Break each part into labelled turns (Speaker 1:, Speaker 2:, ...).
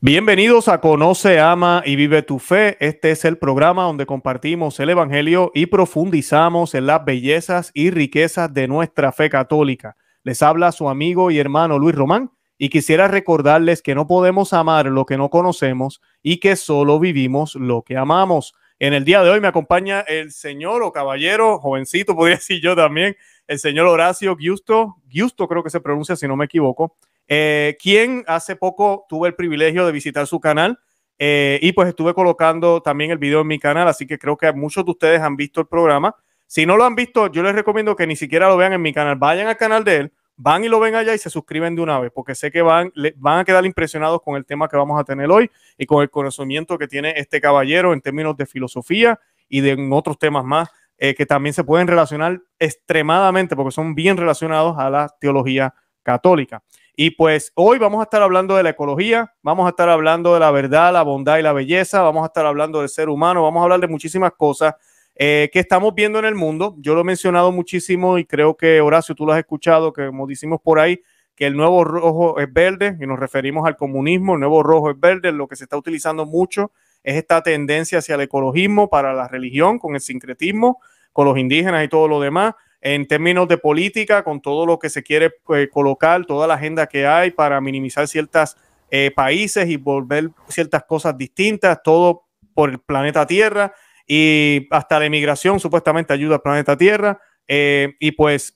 Speaker 1: Bienvenidos a Conoce, Ama y Vive tu Fe. Este es el programa donde compartimos el Evangelio y profundizamos en las bellezas y riquezas de nuestra fe católica. Les habla su amigo y hermano Luis Román y quisiera recordarles que no podemos amar lo que no conocemos y que solo vivimos lo que amamos. En el día de hoy me acompaña el señor o caballero, jovencito, podría decir yo también, el señor Horacio Giusto, Giusto creo que se pronuncia si no me equivoco, eh, quien hace poco tuve el privilegio de visitar su canal eh, y pues estuve colocando también el video en mi canal, así que creo que muchos de ustedes han visto el programa. Si no lo han visto, yo les recomiendo que ni siquiera lo vean en mi canal, vayan al canal de él, van y lo ven allá y se suscriben de una vez, porque sé que van, van a quedar impresionados con el tema que vamos a tener hoy y con el conocimiento que tiene este caballero en términos de filosofía y de otros temas más eh, que también se pueden relacionar extremadamente, porque son bien relacionados a la teología católica. Y pues hoy vamos a estar hablando de la ecología, vamos a estar hablando de la verdad, la bondad y la belleza, vamos a estar hablando del ser humano, vamos a hablar de muchísimas cosas eh, que estamos viendo en el mundo. Yo lo he mencionado muchísimo y creo que Horacio, tú lo has escuchado, que como decimos por ahí, que el nuevo rojo es verde, y nos referimos al comunismo, el nuevo rojo es verde, lo que se está utilizando mucho es esta tendencia hacia el ecologismo, para la religión, con el sincretismo, con los indígenas y todo lo demás en términos de política, con todo lo que se quiere eh, colocar, toda la agenda que hay para minimizar ciertos eh, países y volver ciertas cosas distintas, todo por el planeta Tierra y hasta la emigración supuestamente ayuda al planeta Tierra. Eh, y pues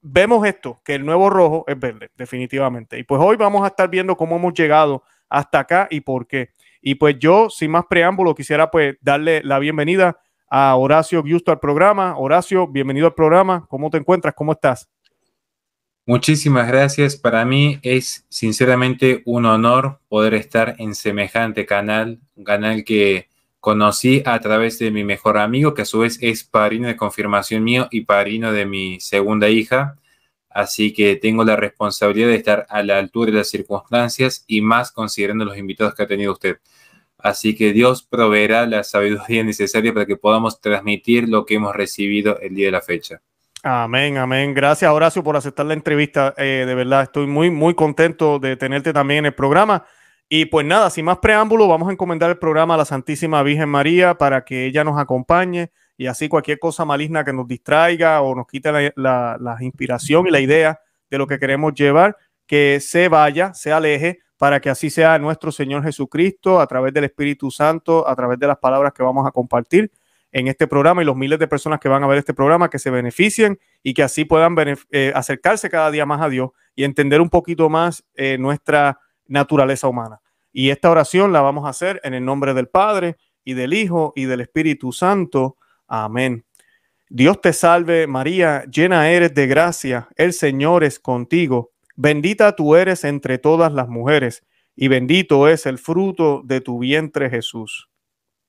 Speaker 1: vemos esto, que el nuevo rojo es verde, definitivamente. Y pues hoy vamos a estar viendo cómo hemos llegado hasta acá y por qué. Y pues yo, sin más preámbulo, quisiera pues darle la bienvenida a Horacio Giusto al programa. Horacio, bienvenido al programa. ¿Cómo te encuentras? ¿Cómo estás?
Speaker 2: Muchísimas gracias. Para mí es sinceramente un honor poder estar en semejante canal, un canal que conocí a través de mi mejor amigo, que a su vez es padrino de confirmación mío y padrino de mi segunda hija. Así que tengo la responsabilidad de estar a la altura de las circunstancias y más considerando los invitados que ha tenido usted. Así que Dios proveerá la sabiduría necesaria para que podamos transmitir lo que hemos recibido el día de la fecha.
Speaker 1: Amén, amén. Gracias, Horacio, por aceptar la entrevista. Eh, de verdad, estoy muy, muy contento de tenerte también en el programa. Y pues nada, sin más preámbulo, vamos a encomendar el programa a la Santísima Virgen María para que ella nos acompañe y así cualquier cosa maligna que nos distraiga o nos quite la inspiración y la idea de lo que queremos llevar, que se vaya, se aleje para que así sea nuestro Señor Jesucristo, a través del Espíritu Santo, a través de las palabras que vamos a compartir en este programa y los miles de personas que van a ver este programa, que se beneficien y que así puedan eh, acercarse cada día más a Dios y entender un poquito más eh, nuestra naturaleza humana. Y esta oración la vamos a hacer en el nombre del Padre y del Hijo y del Espíritu Santo. Amén. Dios te salve María, llena eres de gracia, el Señor es contigo. Bendita tú eres entre todas las mujeres, y bendito es el fruto de tu vientre Jesús.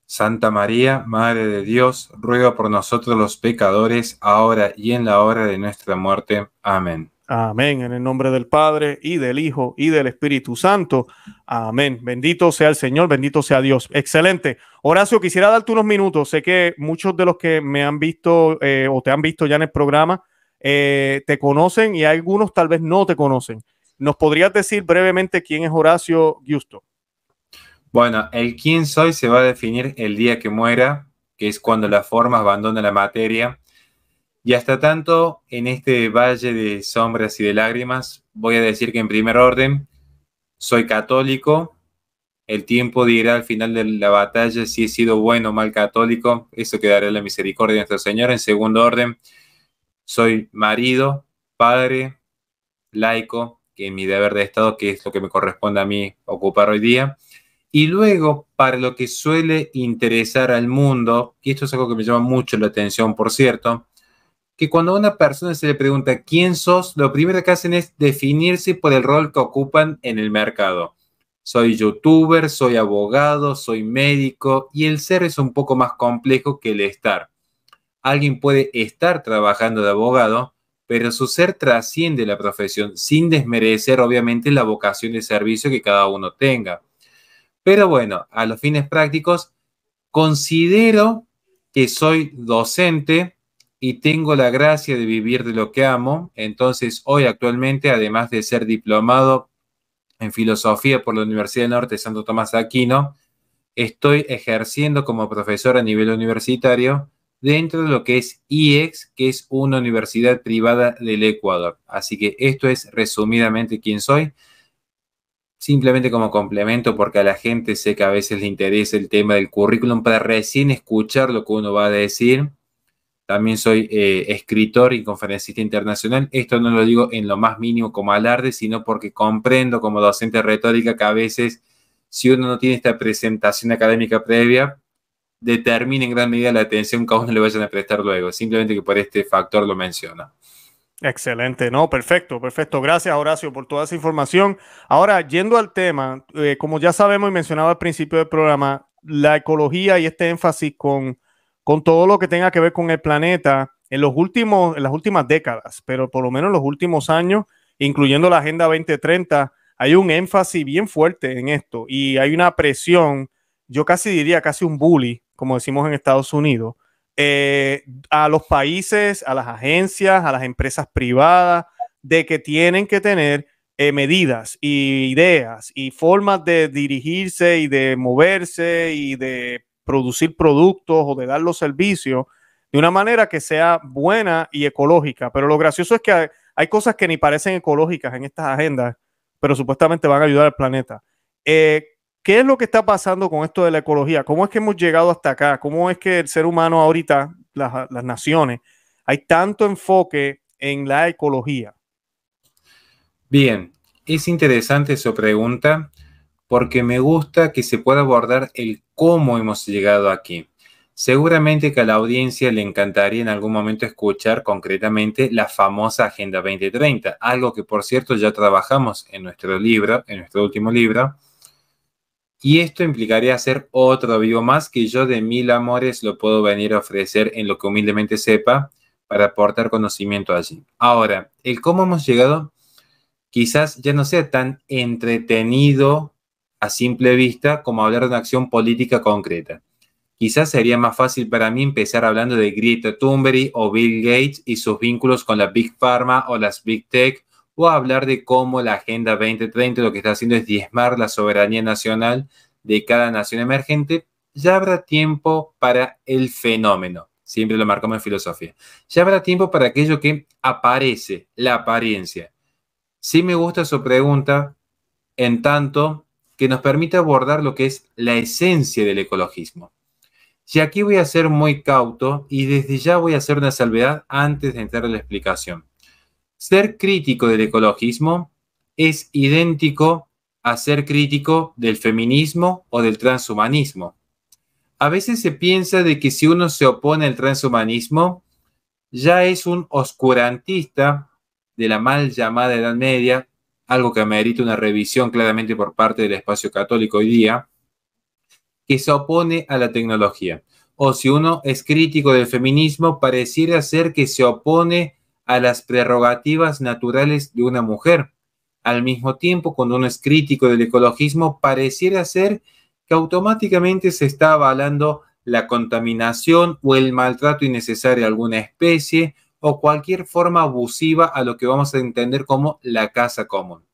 Speaker 2: Santa María, Madre de Dios, ruega por nosotros los pecadores, ahora y en la hora de nuestra muerte. Amén.
Speaker 1: Amén. En el nombre del Padre y del Hijo y del Espíritu Santo. Amén. Bendito sea el Señor, bendito sea Dios. Excelente. Horacio, quisiera darte unos minutos. Sé que muchos de los que me han visto eh, o te han visto ya en el programa eh, te conocen y algunos tal vez no te conocen. ¿Nos podrías decir brevemente quién es Horacio Giusto?
Speaker 2: Bueno, el quién soy se va a definir el día que muera, que es cuando la forma abandona la materia. Y hasta tanto, en este valle de sombras y de lágrimas, voy a decir que en primer orden, soy católico. El tiempo dirá al final de la batalla si he sido bueno o mal católico. Eso quedará en la misericordia de nuestro Señor. En segundo orden, soy marido, padre, laico, que mi deber de Estado, que es lo que me corresponde a mí ocupar hoy día. Y luego, para lo que suele interesar al mundo, y esto es algo que me llama mucho la atención, por cierto, que cuando a una persona se le pregunta quién sos, lo primero que hacen es definirse por el rol que ocupan en el mercado. Soy youtuber, soy abogado, soy médico, y el ser es un poco más complejo que el estar. Alguien puede estar trabajando de abogado, pero su ser trasciende la profesión sin desmerecer obviamente la vocación de servicio que cada uno tenga. Pero bueno, a los fines prácticos, considero que soy docente y tengo la gracia de vivir de lo que amo. Entonces, hoy actualmente, además de ser diplomado en filosofía por la Universidad del Norte Santo Tomás de Aquino, estoy ejerciendo como profesor a nivel universitario dentro de lo que es IEX, que es una universidad privada del Ecuador. Así que esto es resumidamente quién soy. Simplemente como complemento, porque a la gente sé que a veces le interesa el tema del currículum para recién escuchar lo que uno va a decir. También soy eh, escritor y conferencista internacional. Esto no lo digo en lo más mínimo como alarde, sino porque comprendo como docente retórica que a veces, si uno no tiene esta presentación académica previa, determine en gran medida la atención que a uno le vayan a prestar luego. Simplemente que por este factor lo menciona.
Speaker 1: Excelente, no, perfecto, perfecto. Gracias Horacio por toda esa información. Ahora, yendo al tema, eh, como ya sabemos y mencionaba al principio del programa, la ecología y este énfasis con, con todo lo que tenga que ver con el planeta en, los últimos, en las últimas décadas, pero por lo menos en los últimos años, incluyendo la Agenda 2030, hay un énfasis bien fuerte en esto y hay una presión, yo casi diría casi un bully como decimos en Estados Unidos, eh, a los países, a las agencias, a las empresas privadas, de que tienen que tener eh, medidas e ideas y formas de dirigirse y de moverse y de producir productos o de dar los servicios de una manera que sea buena y ecológica. Pero lo gracioso es que hay, cosas que ni parecen ecológicas en estas agendas, pero supuestamente van a ayudar al planeta. Eh, ¿Qué es lo que está pasando con esto de la ecología? ¿Cómo es que hemos llegado hasta acá? ¿Cómo es que el ser humano ahorita, las, naciones, hay tanto enfoque en la ecología?
Speaker 2: Bien, es interesante su pregunta porque me gusta que se pueda abordar el cómo hemos llegado aquí. Seguramente que a la audiencia le encantaría en algún momento escuchar concretamente la famosa Agenda 2030, algo que por cierto ya trabajamos en nuestro libro, en nuestro último libro, y esto implicaría hacer otro vivo más que yo de mil amores lo puedo venir a ofrecer en lo que humildemente sepa para aportar conocimiento allí. Ahora, el cómo hemos llegado quizás ya no sea tan entretenido a simple vista como hablar de una acción política concreta. Quizás sería más fácil para mí empezar hablando de Greta Thunberg o Bill Gates y sus vínculos con la Big Pharma o las Big Tech o hablar de cómo la Agenda 2030 lo que está haciendo es diezmar la soberanía nacional de cada nación emergente, ya habrá tiempo para el fenómeno. Siempre lo marcamos en filosofía. Ya habrá tiempo para aquello que aparece, la apariencia. Sí me gusta su pregunta, en tanto que nos permite abordar lo que es la esencia del ecologismo. Y aquí voy a ser muy cauto y desde ya voy a hacer una salvedad antes de entrar a la explicación ser crítico del ecologismo es idéntico a ser crítico del feminismo o del transhumanismo. A veces se piensa de que si uno se opone al transhumanismo, ya es un oscurantista de la mal llamada Edad Media, algo que amerita una revisión claramente por parte del espacio católico hoy día, que se opone a la tecnología. O si uno es crítico del feminismo, pareciera ser que se opone a las prerrogativas naturales de una mujer. Al mismo tiempo, cuando uno es crítico del ecologismo, pareciera ser que automáticamente se está avalando la contaminación o el maltrato innecesario a alguna especie o cualquier forma abusiva a lo que vamos a entender como la casa común.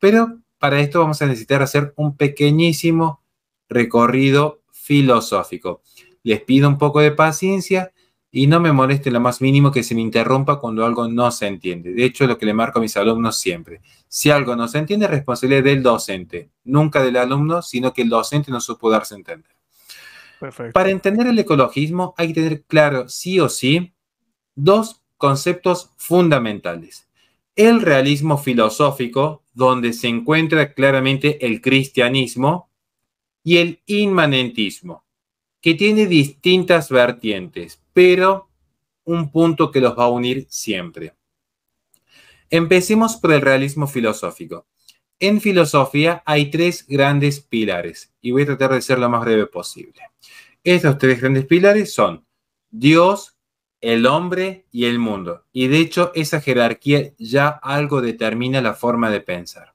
Speaker 2: Pero para esto vamos a necesitar hacer un pequeñísimo recorrido filosófico. Les pido un poco de paciencia y no me moleste lo más mínimo que se me interrumpa cuando algo no se entiende. De hecho, lo que le marco a mis alumnos siempre. Si algo no se entiende, es responsabilidad del docente, nunca del alumno, sino que el docente no supo darse a entender. Perfecto. Para entender el ecologismo hay que tener claro, sí o sí, dos conceptos fundamentales. El realismo filosófico, donde se encuentra claramente el cristianismo, y el inmanentismo, que tiene distintas vertientes pero un punto que los va a unir siempre. Empecemos por el realismo filosófico. En filosofía hay tres grandes pilares y voy a tratar de ser lo más breve posible. Estos tres grandes pilares son Dios, el hombre y el mundo. Y de hecho esa jerarquía ya algo determina la forma de pensar.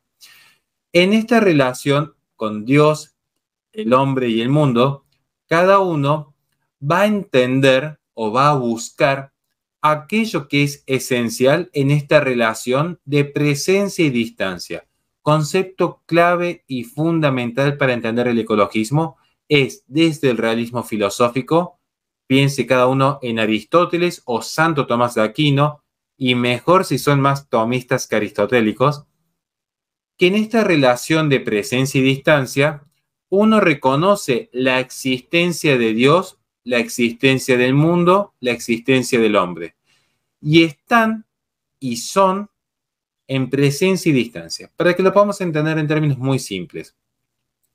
Speaker 2: En esta relación con Dios, el hombre y el mundo, cada uno va a entender o va a buscar aquello que es esencial en esta relación de presencia y distancia. Concepto clave y fundamental para entender el ecologismo es desde el realismo filosófico, piense cada uno en Aristóteles o Santo Tomás de Aquino, y mejor si son más tomistas que aristotélicos, que en esta relación de presencia y distancia uno reconoce la existencia de Dios la existencia del mundo, la existencia del hombre. Y están y son en presencia y distancia. Para que lo podamos entender en términos muy simples.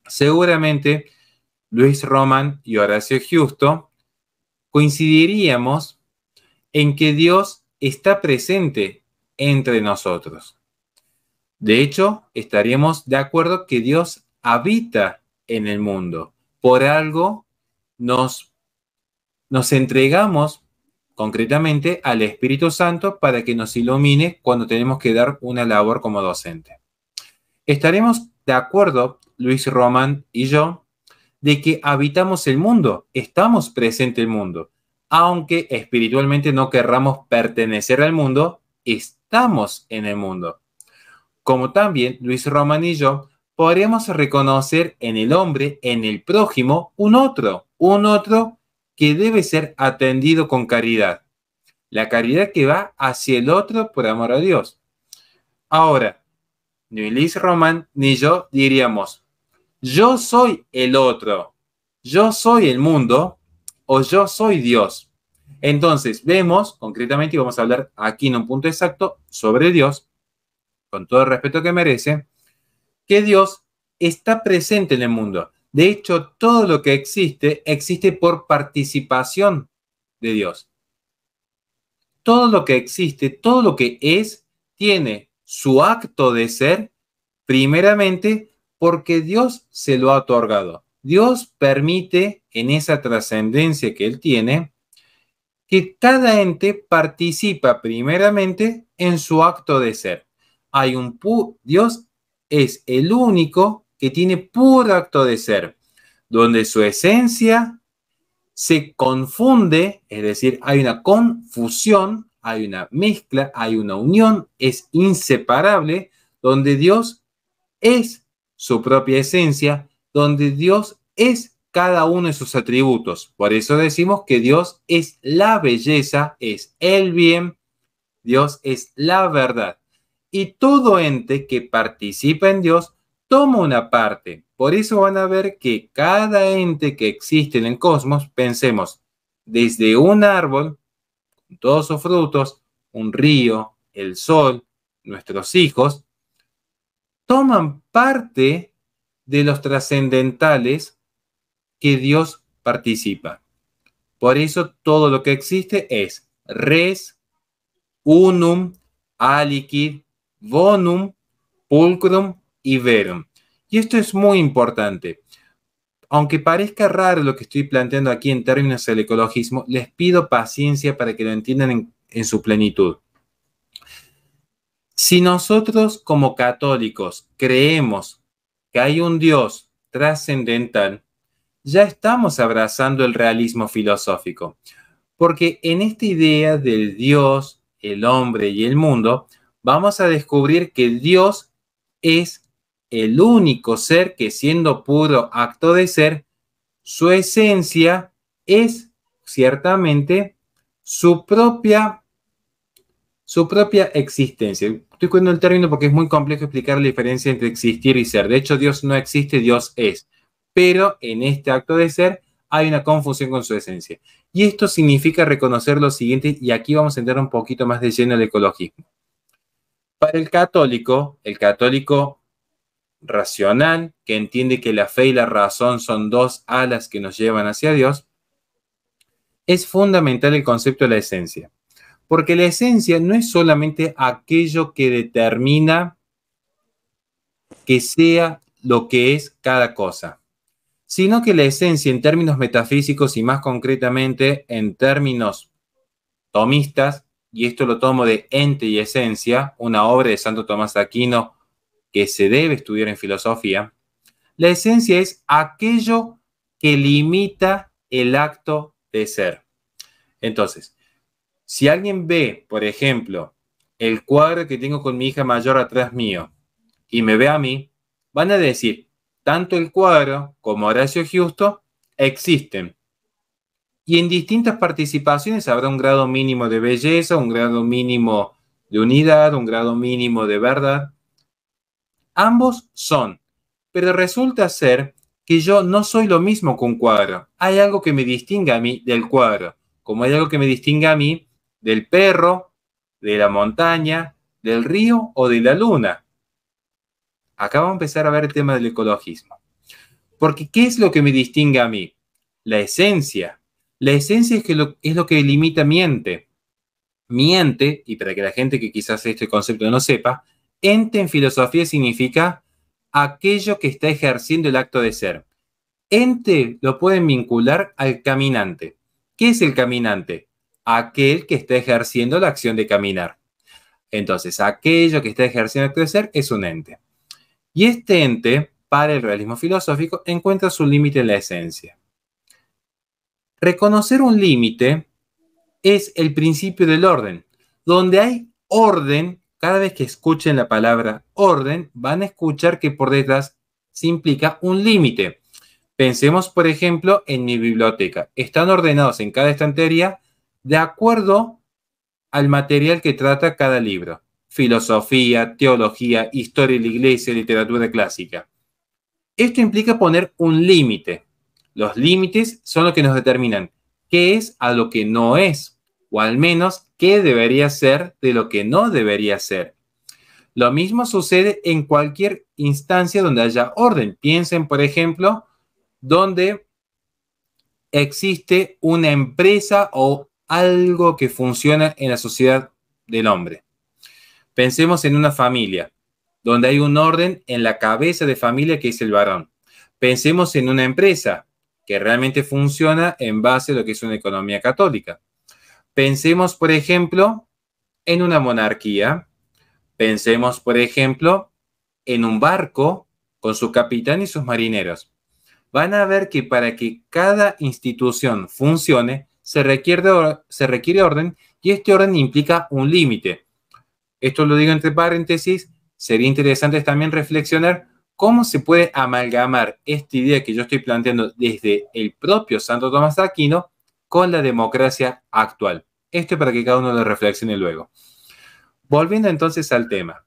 Speaker 2: Seguramente Luis Roman y Horacio Justo coincidiríamos en que Dios está presente entre nosotros. De hecho, estaríamos de acuerdo que Dios habita en el mundo. Por algo nos nos entregamos concretamente al Espíritu Santo para que nos ilumine cuando tenemos que dar una labor como docente. Estaremos de acuerdo, Luis Román y yo, de que habitamos el mundo, estamos presente el mundo. Aunque espiritualmente no querramos pertenecer al mundo, estamos en el mundo. Como también Luis Román y yo, podríamos reconocer en el hombre, en el prójimo, un otro, un otro que debe ser atendido con caridad. La caridad que va hacia el otro por amor a Dios. Ahora, ni Liz Román ni yo diríamos, yo soy el otro, yo soy el mundo o yo soy Dios. Entonces, vemos concretamente, y vamos a hablar aquí en un punto exacto sobre Dios, con todo el respeto que merece, que Dios está presente en el mundo. De hecho, todo lo que existe existe por participación de Dios. Todo lo que existe, todo lo que es, tiene su acto de ser primeramente porque Dios se lo ha otorgado. Dios permite en esa trascendencia que Él tiene que cada ente participa primeramente en su acto de ser. Hay un Dios es el único que tiene puro acto de ser, donde su esencia se confunde, es decir, hay una confusión, hay una mezcla, hay una unión, es inseparable, donde Dios es su propia esencia, donde Dios es cada uno de sus atributos. Por eso decimos que Dios es la belleza, es el bien, Dios es la verdad. Y todo ente que participa en Dios toma una parte. Por eso van a ver que cada ente que existe en el cosmos, pensemos, desde un árbol, todos sus frutos, un río, el sol, nuestros hijos, toman parte de los trascendentales que Dios participa. Por eso todo lo que existe es res, unum, aliquid, bonum, pulcrum, y Y esto es muy importante. Aunque parezca raro lo que estoy planteando aquí en términos del ecologismo, les pido paciencia para que lo entiendan en, en su plenitud. Si nosotros como católicos creemos que hay un Dios trascendental, ya estamos abrazando el realismo filosófico, porque en esta idea del Dios, el hombre y el mundo, vamos a descubrir que Dios es el único ser que siendo puro acto de ser, su esencia es ciertamente su propia, su propia existencia. Estoy cuidando el término porque es muy complejo explicar la diferencia entre existir y ser. De hecho, Dios no existe, Dios es. Pero en este acto de ser hay una confusión con su esencia. Y esto significa reconocer lo siguiente, y aquí vamos a entrar un poquito más de lleno al ecologismo. Para el católico, el católico racional, que entiende que la fe y la razón son dos alas que nos llevan hacia Dios, es fundamental el concepto de la esencia. Porque la esencia no es solamente aquello que determina que sea lo que es cada cosa, sino que la esencia en términos metafísicos y más concretamente en términos tomistas, y esto lo tomo de ente y esencia, una obra de Santo Tomás Aquino que se debe estudiar en filosofía, la esencia es aquello que limita el acto de ser. Entonces, si alguien ve, por ejemplo, el cuadro que tengo con mi hija mayor atrás mío y me ve a mí, van a decir, tanto el cuadro como Horacio Justo existen. Y en distintas participaciones habrá un grado mínimo de belleza, un grado mínimo de unidad, un grado mínimo de verdad. Ambos son, pero resulta ser que yo no soy lo mismo que un cuadro. Hay algo que me distinga a mí del cuadro, como hay algo que me distinga a mí del perro, de la montaña, del río o de la luna. Acá vamos a empezar a ver el tema del ecologismo. Porque ¿qué es lo que me distingue a mí? La esencia. La esencia es, que lo, es lo que limita mi miente y para que la gente que quizás este concepto no sepa, Ente en filosofía significa aquello que está ejerciendo el acto de ser. Ente lo pueden vincular al caminante. ¿Qué es el caminante? Aquel que está ejerciendo la acción de caminar. Entonces, aquello que está ejerciendo el acto de ser es un ente. Y este ente, para el realismo filosófico, encuentra su límite en la esencia. Reconocer un límite es el principio del orden. Donde hay orden, cada vez que escuchen la palabra orden, van a escuchar que por detrás se implica un límite. Pensemos, por ejemplo, en mi biblioteca. Están ordenados en cada estantería de acuerdo al material que trata cada libro. Filosofía, teología, historia de la iglesia, literatura clásica. Esto implica poner un límite. Los límites son los que nos determinan qué es a lo que no es o al menos qué debería ser de lo que no debería ser. Lo mismo sucede en cualquier instancia donde haya orden. Piensen, por ejemplo, donde existe una empresa o algo que funciona en la sociedad del hombre. Pensemos en una familia, donde hay un orden en la cabeza de familia que es el varón. Pensemos en una empresa que realmente funciona en base a lo que es una economía católica. Pensemos, por ejemplo, en una monarquía. Pensemos, por ejemplo, en un barco con su capitán y sus marineros. Van a ver que para que cada institución funcione, se requiere, se requiere orden y este orden implica un límite. Esto lo digo entre paréntesis, sería interesante también reflexionar cómo se puede amalgamar esta idea que yo estoy planteando desde el propio Santo Tomás Aquino con la democracia actual es para que cada uno lo reflexione luego. Volviendo entonces al tema.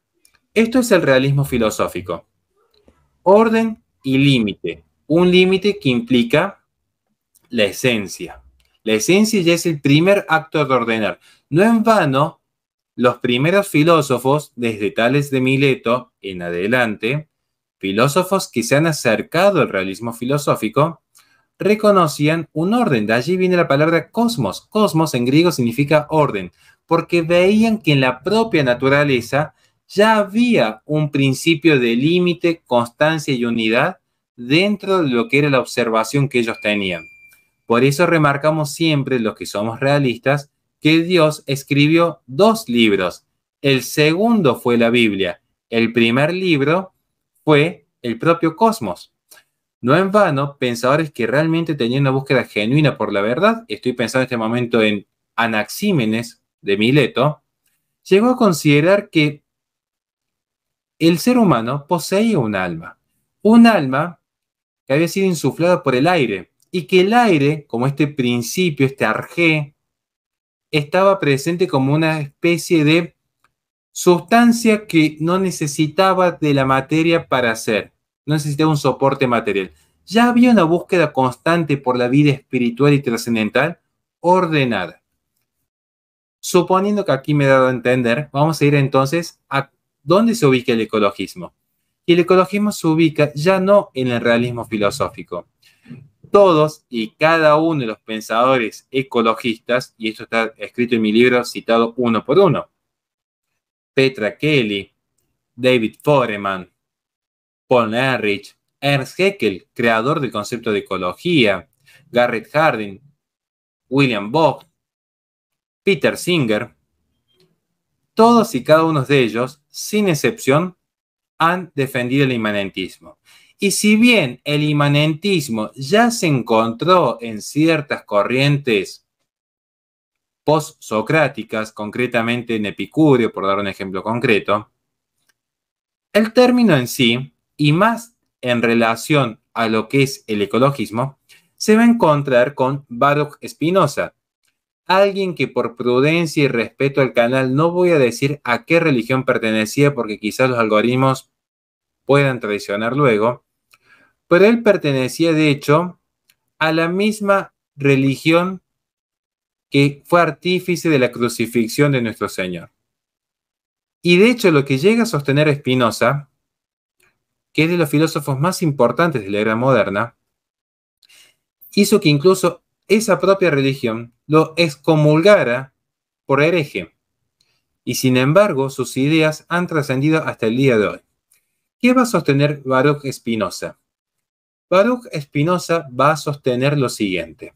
Speaker 2: Esto es el realismo filosófico. Orden y límite. Un límite que implica la esencia. La esencia ya es el primer acto de ordenar. No en vano, los primeros filósofos, desde Tales de Mileto en adelante, filósofos que se han acercado al realismo filosófico, reconocían un orden. De allí viene la palabra cosmos. Cosmos en griego significa orden, porque veían que en la propia naturaleza ya había un principio de límite, constancia y unidad dentro de lo que era la observación que ellos tenían. Por eso remarcamos siempre, los que somos realistas, que Dios escribió dos libros. El segundo fue la Biblia. El primer libro fue el propio cosmos. No en vano, pensadores que realmente tenían una búsqueda genuina por la verdad, estoy pensando en este momento en Anaxímenes de Mileto, llegó a considerar que el ser humano poseía un alma, un alma que había sido insuflada por el aire y que el aire, como este principio, este arjé, estaba presente como una especie de sustancia que no necesitaba de la materia para ser, no necesitaba un soporte material. Ya había una búsqueda constante por la vida espiritual y trascendental ordenada. Suponiendo que aquí me he dado a entender, vamos a ir entonces a dónde se ubica el ecologismo. Y el ecologismo se ubica ya no en el realismo filosófico. Todos y cada uno de los pensadores ecologistas, y esto está escrito en mi libro citado uno por uno, Petra Kelly, David Foreman, Paul Ehrlich, Ernst Haeckel, creador del concepto de ecología, Garrett Hardin, William Bock, Peter Singer, todos y cada uno de ellos, sin excepción, han defendido el inmanentismo. Y si bien el inmanentismo ya se encontró en ciertas corrientes post-socráticas, concretamente en Epicurio, por dar un ejemplo concreto, el término en sí y más en relación a lo que es el ecologismo, se va a encontrar con Baruch Spinoza, alguien que por prudencia y respeto al canal no voy a decir a qué religión pertenecía porque quizás los algoritmos puedan traicionar luego, pero él pertenecía de hecho a la misma religión que fue artífice de la crucifixión de nuestro Señor. Y de hecho lo que llega a sostener Espinosa que es de los filósofos más importantes de la era moderna, hizo que incluso esa propia religión lo excomulgara por hereje. Y sin embargo, sus ideas han trascendido hasta el día de hoy. ¿Qué va a sostener Baruch Spinoza? Baruch Espinosa va a sostener lo siguiente.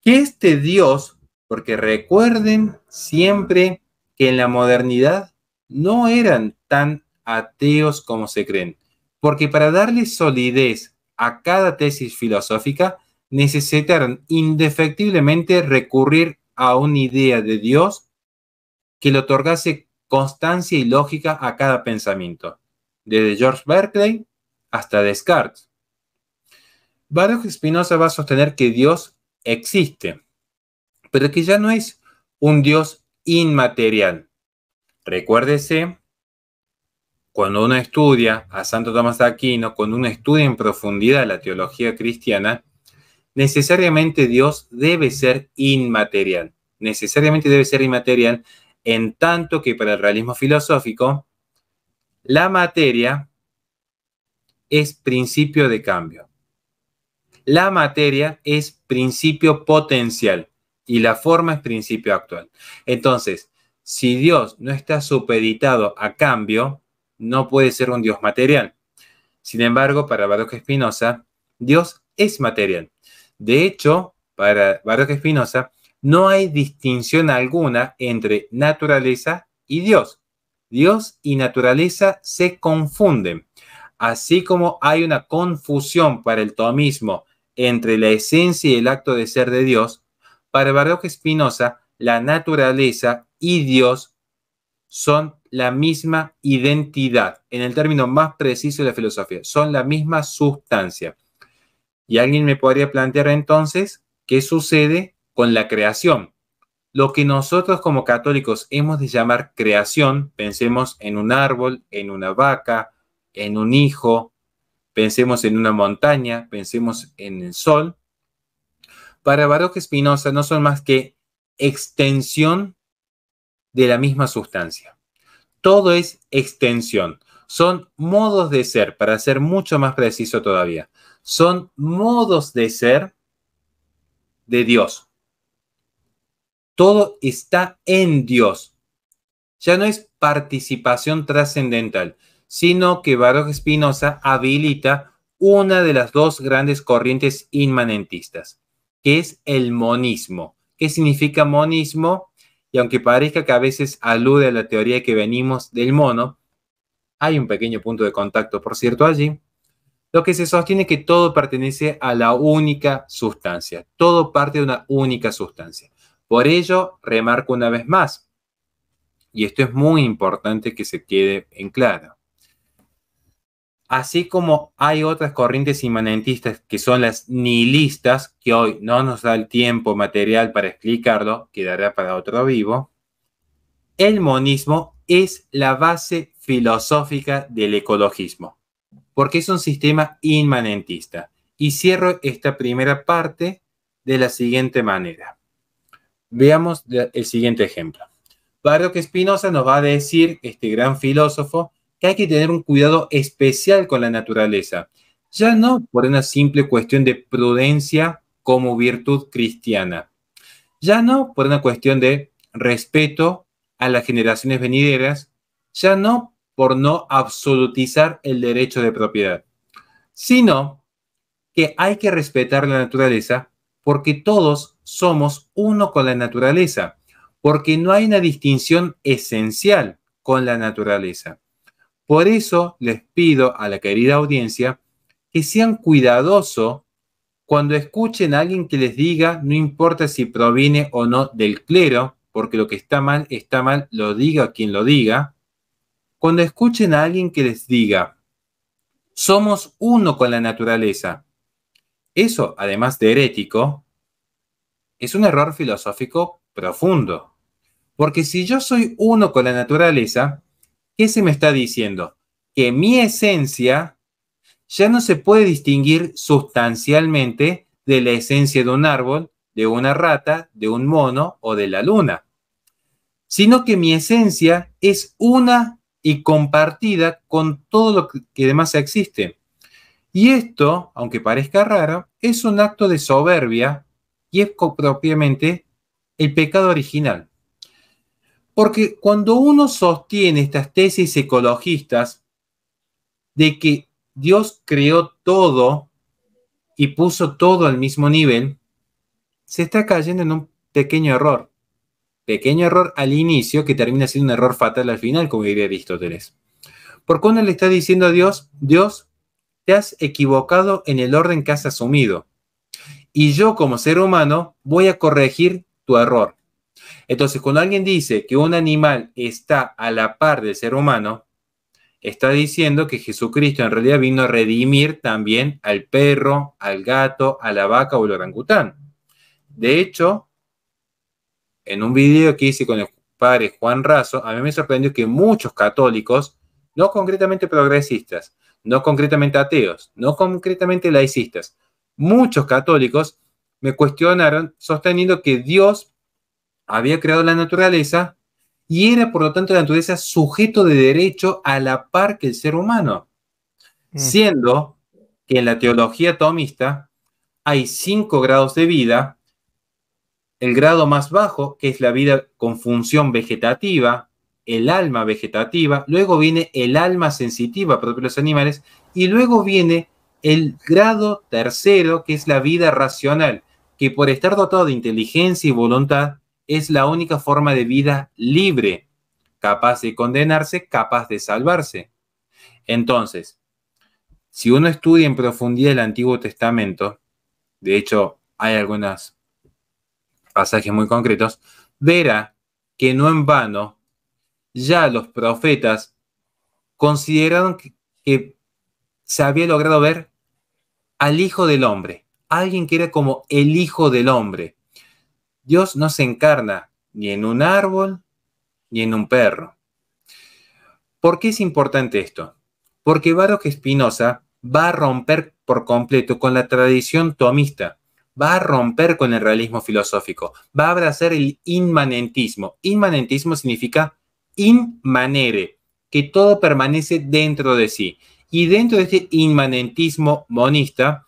Speaker 2: Que este Dios, porque recuerden siempre que en la modernidad no eran tan ateos como se creen, porque para darle solidez a cada tesis filosófica necesitaron indefectiblemente recurrir a una idea de Dios que le otorgase constancia y lógica a cada pensamiento, desde George Berkeley hasta Descartes. Baruch Spinoza va a sostener que Dios existe, pero que ya no es un Dios inmaterial. Recuérdese cuando uno estudia a Santo Tomás de Aquino, cuando uno estudia en profundidad la teología cristiana, necesariamente Dios debe ser inmaterial. Necesariamente debe ser inmaterial en tanto que para el realismo filosófico, la materia es principio de cambio. La materia es principio potencial y la forma es principio actual. Entonces, si Dios no está supeditado a cambio, no puede ser un Dios material. Sin embargo, para Baruch Espinosa, Dios es material. De hecho, para Baruch Espinosa, no hay distinción alguna entre naturaleza y Dios. Dios y naturaleza se confunden, así como hay una confusión para el tomismo entre la esencia y el acto de ser de Dios, para Baruch Espinosa, la naturaleza y Dios son la misma identidad, en el término más preciso de la filosofía, son la misma sustancia. Y alguien me podría plantear entonces qué sucede con la creación. Lo que nosotros como católicos hemos de llamar creación, pensemos en un árbol, en una vaca, en un hijo, pensemos en una montaña, pensemos en el sol. Para Baroque Spinoza no son más que extensión de la misma sustancia. Todo es extensión. Son modos de ser, para ser mucho más preciso todavía. Son modos de ser de Dios. Todo está en Dios. Ya no es participación trascendental, sino que Baruch Spinoza habilita una de las dos grandes corrientes inmanentistas, que es el monismo. ¿Qué significa monismo? y aunque parezca que a veces alude a la teoría que venimos del mono, hay un pequeño punto de contacto, por cierto, allí, lo que se sostiene que todo pertenece a la única sustancia, todo parte de una única sustancia. Por ello, remarco una vez más, y esto es muy importante que se quede en claro, así como hay otras corrientes inmanentistas que son las nihilistas, que hoy no nos da el tiempo material para explicarlo, quedará para otro vivo, el monismo es la base filosófica del ecologismo, porque es un sistema inmanentista. Y cierro esta primera parte de la siguiente manera. Veamos el siguiente ejemplo. que Espinosa nos va a decir, este gran filósofo, que hay que tener un cuidado especial con la naturaleza, ya no por una simple cuestión de prudencia como virtud cristiana, ya no por una cuestión de respeto a las generaciones venideras, ya no por no absolutizar el derecho de propiedad, sino que hay que respetar la naturaleza porque todos somos uno con la naturaleza, porque no hay una distinción esencial con la naturaleza. Por eso les pido a la querida audiencia que sean cuidadosos cuando escuchen a alguien que les diga, no importa si proviene o no del clero, porque lo que está mal está mal, lo diga quien lo diga. Cuando escuchen a alguien que les diga, somos uno con la naturaleza. Eso, además de herético, es un error filosófico profundo. Porque si yo soy uno con la naturaleza, ¿Qué se me está diciendo? Que mi esencia ya no se puede distinguir sustancialmente de la esencia de un árbol, de una rata, de un mono o de la luna, sino que mi esencia es una y compartida con todo lo que demás existe. Y esto, aunque parezca raro, es un acto de soberbia y es propiamente el pecado original. Porque cuando uno sostiene estas tesis ecologistas de que Dios creó todo y puso todo al mismo nivel, se está cayendo en un pequeño error. Pequeño error al inicio que termina siendo un error fatal al final, como diría Aristóteles. Porque uno le está diciendo a Dios, Dios, te has equivocado en el orden que has asumido. Y yo como ser humano voy a corregir tu error. Entonces, cuando alguien dice que un animal está a la par del ser humano, está diciendo que Jesucristo en realidad vino a redimir también al perro, al gato, a la vaca o al orangután. De hecho, en un video que hice con el padre Juan Razo, a mí me sorprendió que muchos católicos, no concretamente progresistas, no concretamente ateos, no concretamente laicistas, muchos católicos me cuestionaron sosteniendo que Dios había creado la naturaleza y era, por lo tanto, la naturaleza sujeto de derecho a la par que el ser humano. Mm. Siendo que en la teología tomista hay cinco grados de vida, el grado más bajo, que es la vida con función vegetativa, el alma vegetativa, luego viene el alma sensitiva propia de los animales, y luego viene el grado tercero, que es la vida racional, que por estar dotado de inteligencia y voluntad, es la única forma de vida libre, capaz de condenarse, capaz de salvarse. Entonces, si uno estudia en profundidad el Antiguo Testamento, de hecho hay algunos pasajes muy concretos, verá que no en vano ya los profetas consideraron que, se había logrado ver al Hijo del Hombre, alguien que era como el Hijo del Hombre. Dios no se encarna ni en un árbol ni en un perro. ¿Por qué es importante esto? Porque Baroque Espinosa va a romper por completo con la tradición tomista, va a romper con el realismo filosófico, va a abrazar el inmanentismo. Inmanentismo significa inmanere, que todo permanece dentro de sí. Y dentro de este inmanentismo monista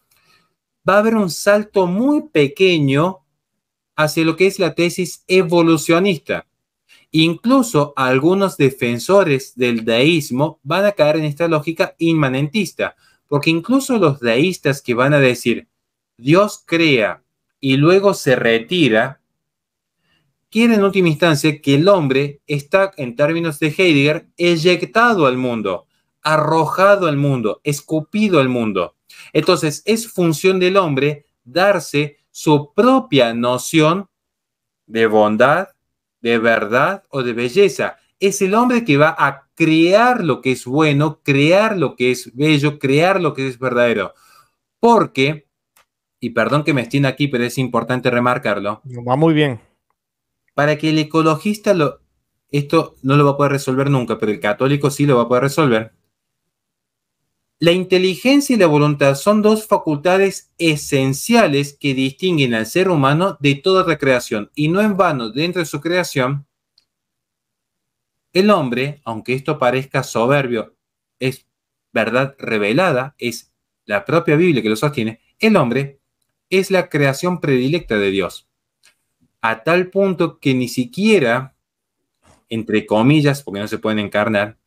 Speaker 2: va a haber un salto muy pequeño hacia lo que es la tesis evolucionista. Incluso algunos defensores del deísmo van a caer en esta lógica inmanentista, porque incluso los deístas que van a decir Dios crea y luego se retira, quieren en última instancia que el hombre está, en términos de Heidegger, eyectado al mundo, arrojado al mundo, escupido al mundo. Entonces es función del hombre darse su propia noción de bondad, de verdad o de belleza. Es el hombre que va a crear lo que es bueno, crear lo que es bello, crear lo que es verdadero. Porque, y perdón que me estén aquí, pero es importante remarcarlo. Va muy bien. Para que el ecologista lo, esto no lo va a poder resolver nunca, pero el católico sí lo va a poder resolver. La inteligencia y la voluntad son dos facultades esenciales que distinguen al ser humano de toda otra creación y no en vano dentro de su creación. El hombre, aunque esto parezca soberbio, es verdad revelada, es la propia Biblia que lo sostiene, el hombre es la creación predilecta de Dios, a tal punto que ni siquiera, entre comillas, porque no se pueden encarnar,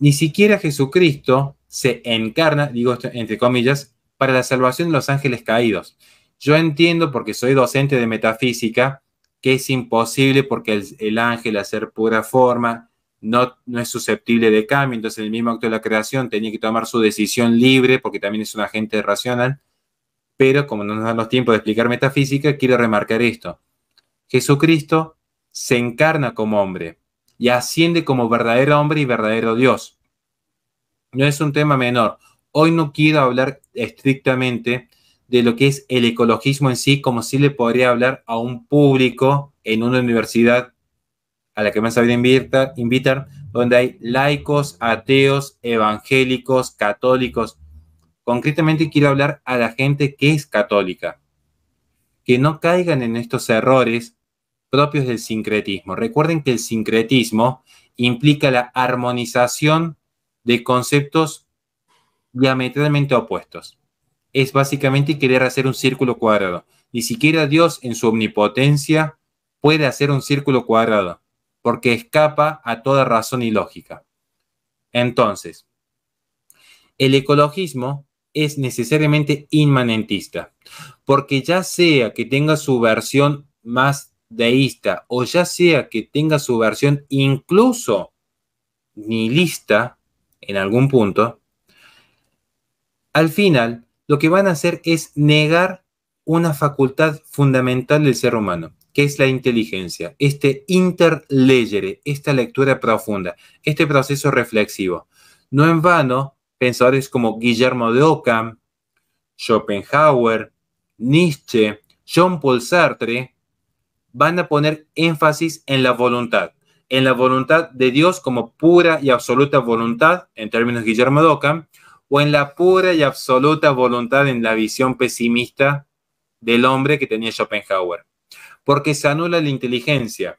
Speaker 2: ni siquiera Jesucristo se encarna, digo esto entre comillas, para la salvación de los ángeles caídos. Yo entiendo, porque soy docente de metafísica, que es imposible porque el, ángel, a ser pura forma, no, no, es susceptible de cambio. Entonces, en el mismo acto de la creación tenía que tomar su decisión libre porque también es un agente racional. Pero como no nos dan los tiempos de explicar metafísica, quiero remarcar esto. Jesucristo se encarna como hombre y asciende como verdadero hombre y verdadero Dios no es un tema menor. Hoy no quiero hablar estrictamente de lo que es el ecologismo en sí, como si le podría hablar a un público en una universidad a la que me han sabido invitar, invitar, donde hay laicos, ateos, evangélicos, católicos. Concretamente quiero hablar a la gente que es católica, que no caigan en estos errores propios del sincretismo. Recuerden que el sincretismo implica la armonización de conceptos diametralmente opuestos. Es básicamente querer hacer un círculo cuadrado. Ni siquiera Dios en su omnipotencia puede hacer un círculo cuadrado, porque escapa a toda razón y lógica. Entonces, el ecologismo es necesariamente inmanentista, porque ya sea que tenga su versión más deísta o ya sea que tenga su versión incluso nihilista, en algún punto, al final lo que van a hacer es negar una facultad fundamental del ser humano, que es la inteligencia, este interlegere, esta lectura profunda, este proceso reflexivo. No en vano, pensadores como Guillermo de Ockham, Schopenhauer, Nietzsche, Jean Paul Sartre, van a poner énfasis en la voluntad en la voluntad de Dios como pura y absoluta voluntad, en términos de Guillermo docan o en la pura y absoluta voluntad en la visión pesimista del hombre que tenía Schopenhauer. Porque se anula la inteligencia.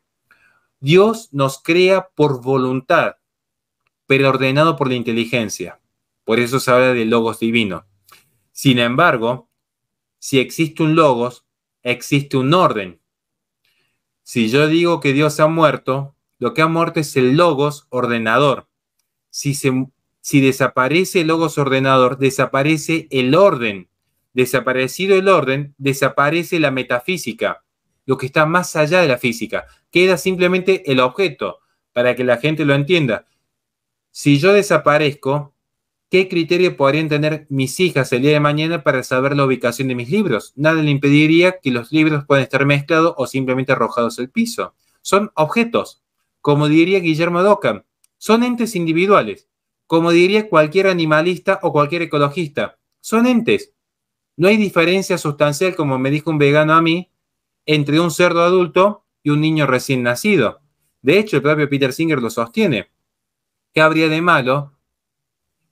Speaker 2: Dios nos crea por voluntad, pero ordenado por la inteligencia. Por eso se habla del logos divino. Sin embargo, si existe un logos, existe un orden. Si yo digo que Dios ha muerto, lo que ha muerto es el logos ordenador. Si, si desaparece el logos ordenador, desaparece el orden. Desaparecido el orden, desaparece la metafísica, lo que está más allá de la física. Queda simplemente el objeto, para que la gente lo entienda. Si yo desaparezco, ¿Qué criterio podrían tener mis hijas el día de mañana para saber la ubicación de mis libros? Nada le impediría que los libros puedan estar mezclados o simplemente arrojados al piso. Son objetos, como diría Guillermo Dockham, son entes individuales, como diría cualquier animalista o cualquier ecologista, son entes. No hay diferencia sustancial, como me dijo un vegano a mí, entre un cerdo adulto y un niño recién nacido. De hecho, el propio Peter Singer lo sostiene. ¿Qué habría de malo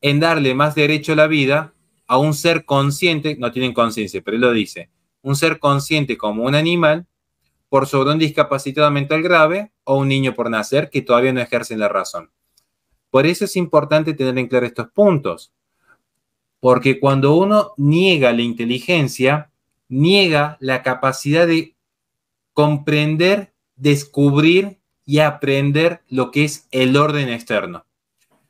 Speaker 2: en darle más derecho a la vida a un ser consciente? No tienen conciencia, pero él lo dice. Un ser consciente como un animal por sobre un discapacitado mental grave o un niño por nacer que todavía no ejerce la razón. Por eso es importante tener en claro estos puntos, porque cuando uno niega la inteligencia, niega la capacidad de comprender, descubrir y aprender lo que es el orden externo.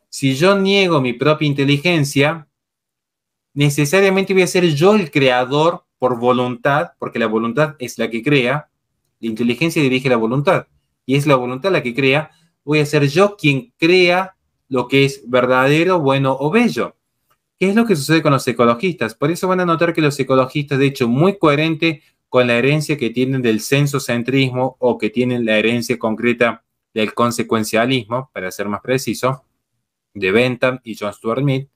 Speaker 2: Si yo niego mi propia inteligencia, necesariamente voy a ser yo el creador por voluntad, porque la voluntad es la que crea, la inteligencia dirige la voluntad y es la voluntad la que crea. Voy a ser yo quien crea lo que es verdadero, bueno o bello. ¿Qué es lo que sucede con los ecologistas? Por eso van a notar que los ecologistas, de hecho, muy coherente con la herencia que tienen del censocentrismo o que tienen la herencia concreta del consecuencialismo, para ser más preciso, de Bentham y John Stuart Mill,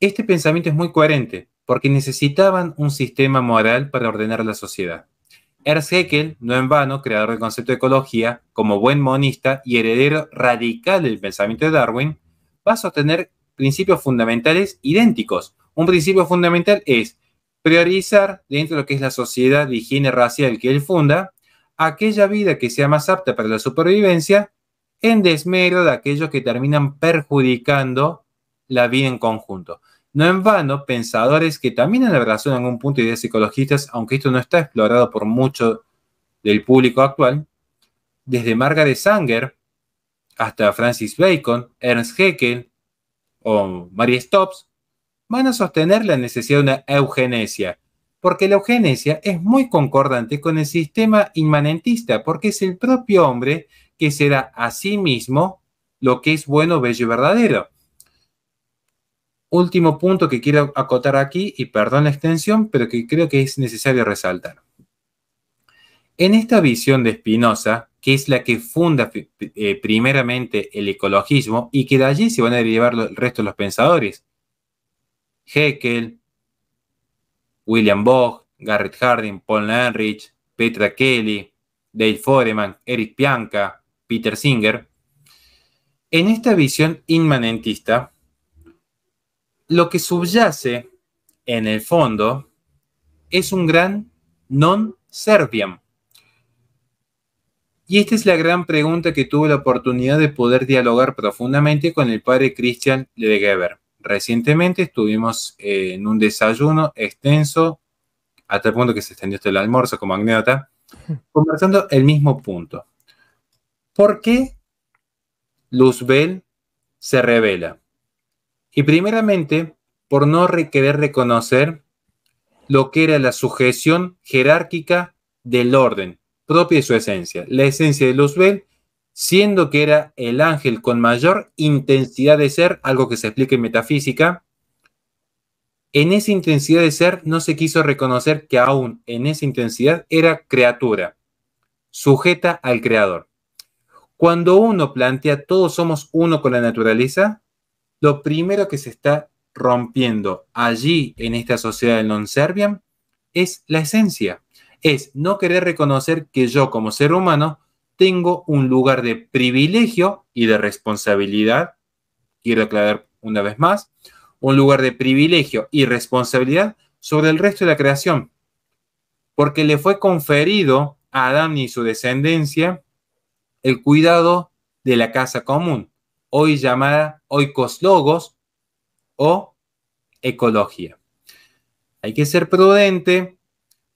Speaker 2: este pensamiento es muy coherente porque necesitaban un sistema moral para ordenar la sociedad. Ernst Haeckel, no en vano, creador del concepto de ecología, como buen monista y heredero radical del pensamiento de Darwin, va a sostener principios fundamentales idénticos. Un principio fundamental es priorizar dentro de lo que es la sociedad de higiene racial que él funda, aquella vida que sea más apta para la supervivencia en desmero de aquellos que terminan perjudicando la vida en conjunto. No en vano, pensadores que también en la relación en algún punto ideas psicologistas, aunque esto no está explorado por mucho del público actual, desde Margaret Sanger hasta Francis Bacon, Ernst Haeckel o Marie Stopes, van a sostener la necesidad de una eugenesia, porque la eugenesia es muy concordante con el sistema inmanentista, porque es el propio hombre que será a sí mismo lo que es bueno, bello y verdadero último punto que quiero acotar aquí, y perdón la extensión, pero que creo que es necesario resaltar. En esta visión de Spinoza, que es la que funda eh, primeramente el ecologismo y que de allí se van a derivar el resto de los pensadores, Heckel, William Bogg, Garrett Harding, Paul henrich Petra Kelly, Dale Foreman, Eric Bianca, Peter Singer. En esta visión inmanentista, lo que subyace en el fondo es un gran non serviam. Y esta es la gran pregunta que tuve la oportunidad de poder dialogar profundamente con el padre Christian Ledegeber. Recientemente estuvimos eh, en un desayuno extenso, hasta el punto que se extendió hasta el almuerzo como anécdota, conversando el mismo punto. ¿Por qué Luzbel se revela? Y primeramente, por no querer reconocer lo que era la sujeción jerárquica del orden, propia de su esencia. La esencia de Luzbel, siendo que era el ángel con mayor intensidad de ser, algo que se explica en metafísica, en esa intensidad de ser no se quiso reconocer que aún en esa intensidad era criatura, sujeta al creador. Cuando uno plantea todos somos uno con la naturaleza, lo primero que se está rompiendo allí en esta sociedad del non-serbian es la esencia. Es no querer reconocer que yo como ser humano tengo un lugar de privilegio y de responsabilidad. Quiero aclarar una vez más, un lugar de privilegio y responsabilidad sobre el resto de la creación, porque le fue conferido a Adán y su descendencia el cuidado de la casa común, hoy llamada oikoslogos o ecología. Hay que ser prudente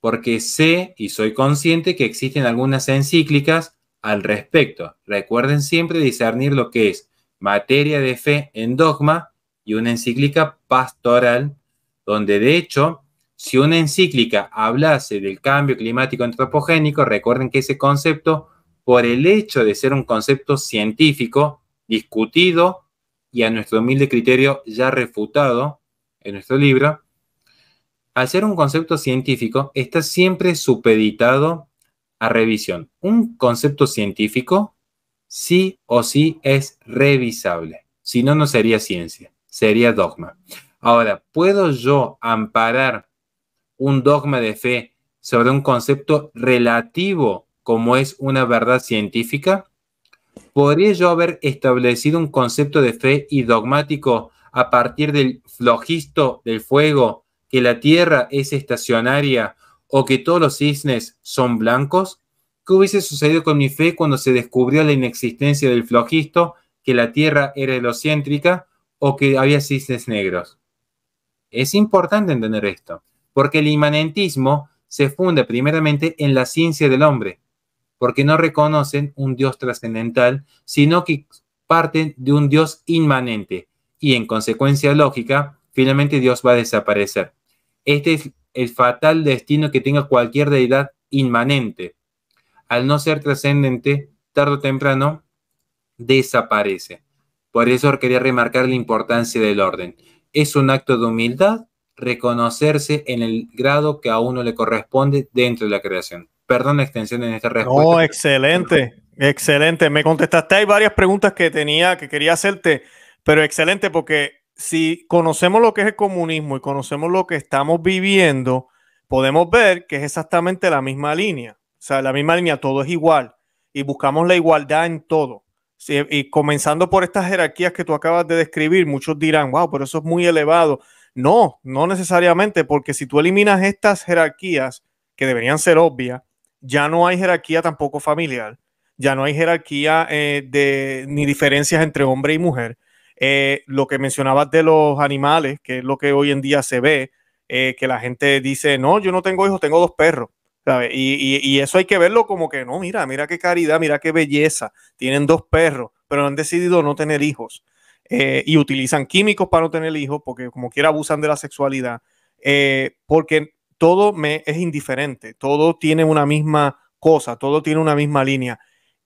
Speaker 2: porque sé y soy consciente que existen algunas encíclicas al respecto. Recuerden siempre discernir lo que es materia de fe en dogma y una encíclica pastoral, donde de hecho, si una encíclica hablase del cambio climático antropogénico, recuerden que ese concepto, por el hecho de ser un concepto científico, discutido y a nuestro humilde criterio ya refutado en nuestro libro, hacer un concepto científico está siempre supeditado a revisión. Un concepto científico sí o sí es revisable, si no, no sería ciencia, sería dogma. Ahora, ¿puedo yo amparar un dogma de fe sobre un concepto relativo como es una verdad científica? ¿Podría yo haber establecido un concepto de fe y dogmático a partir del flojisto del fuego, que la tierra es estacionaria o que todos los cisnes son blancos? ¿Qué hubiese sucedido con mi fe cuando se descubrió la inexistencia del flojisto, que la tierra era helocéntrica o que había cisnes negros? Es importante entender esto, porque el inmanentismo se funda primeramente en la ciencia del hombre, porque no reconocen un Dios trascendental, sino que parten de un Dios inmanente y en consecuencia lógica, finalmente Dios va a desaparecer. Este es el fatal destino que tenga cualquier deidad inmanente. Al no ser trascendente, tarde o temprano, desaparece. Por eso quería remarcar la importancia del orden. Es un acto de humildad reconocerse en el grado que a uno le corresponde dentro de la creación. Perdón extensión en esta respuesta.
Speaker 1: excelente, excelente. Me contestaste, hay varias preguntas que tenía, que quería hacerte, pero excelente porque si conocemos lo que es el comunismo y conocemos lo que estamos viviendo, podemos ver que es exactamente la misma línea. O sea, la misma línea, todo es igual y buscamos la igualdad en todo. y comenzando por estas jerarquías que tú acabas de describir, muchos dirán, wow, pero eso es muy elevado. No, no necesariamente, porque si tú eliminas estas jerarquías, que deberían ser obvias, ya no hay jerarquía tampoco familiar, ya no hay jerarquía eh, ni diferencias entre hombre y mujer. Eh, lo que mencionabas de los animales, que es lo que hoy en día se ve, eh, que la gente dice, no, yo no tengo hijos, tengo dos perros. Y, y, eso hay que verlo como que, no, mira, mira qué caridad, mira qué belleza. Tienen dos perros, pero han decidido no tener hijos. y utilizan químicos para no tener hijos porque como quiera abusan de la sexualidad. porque todo me es indiferente, todo tiene una misma cosa, todo tiene una misma línea.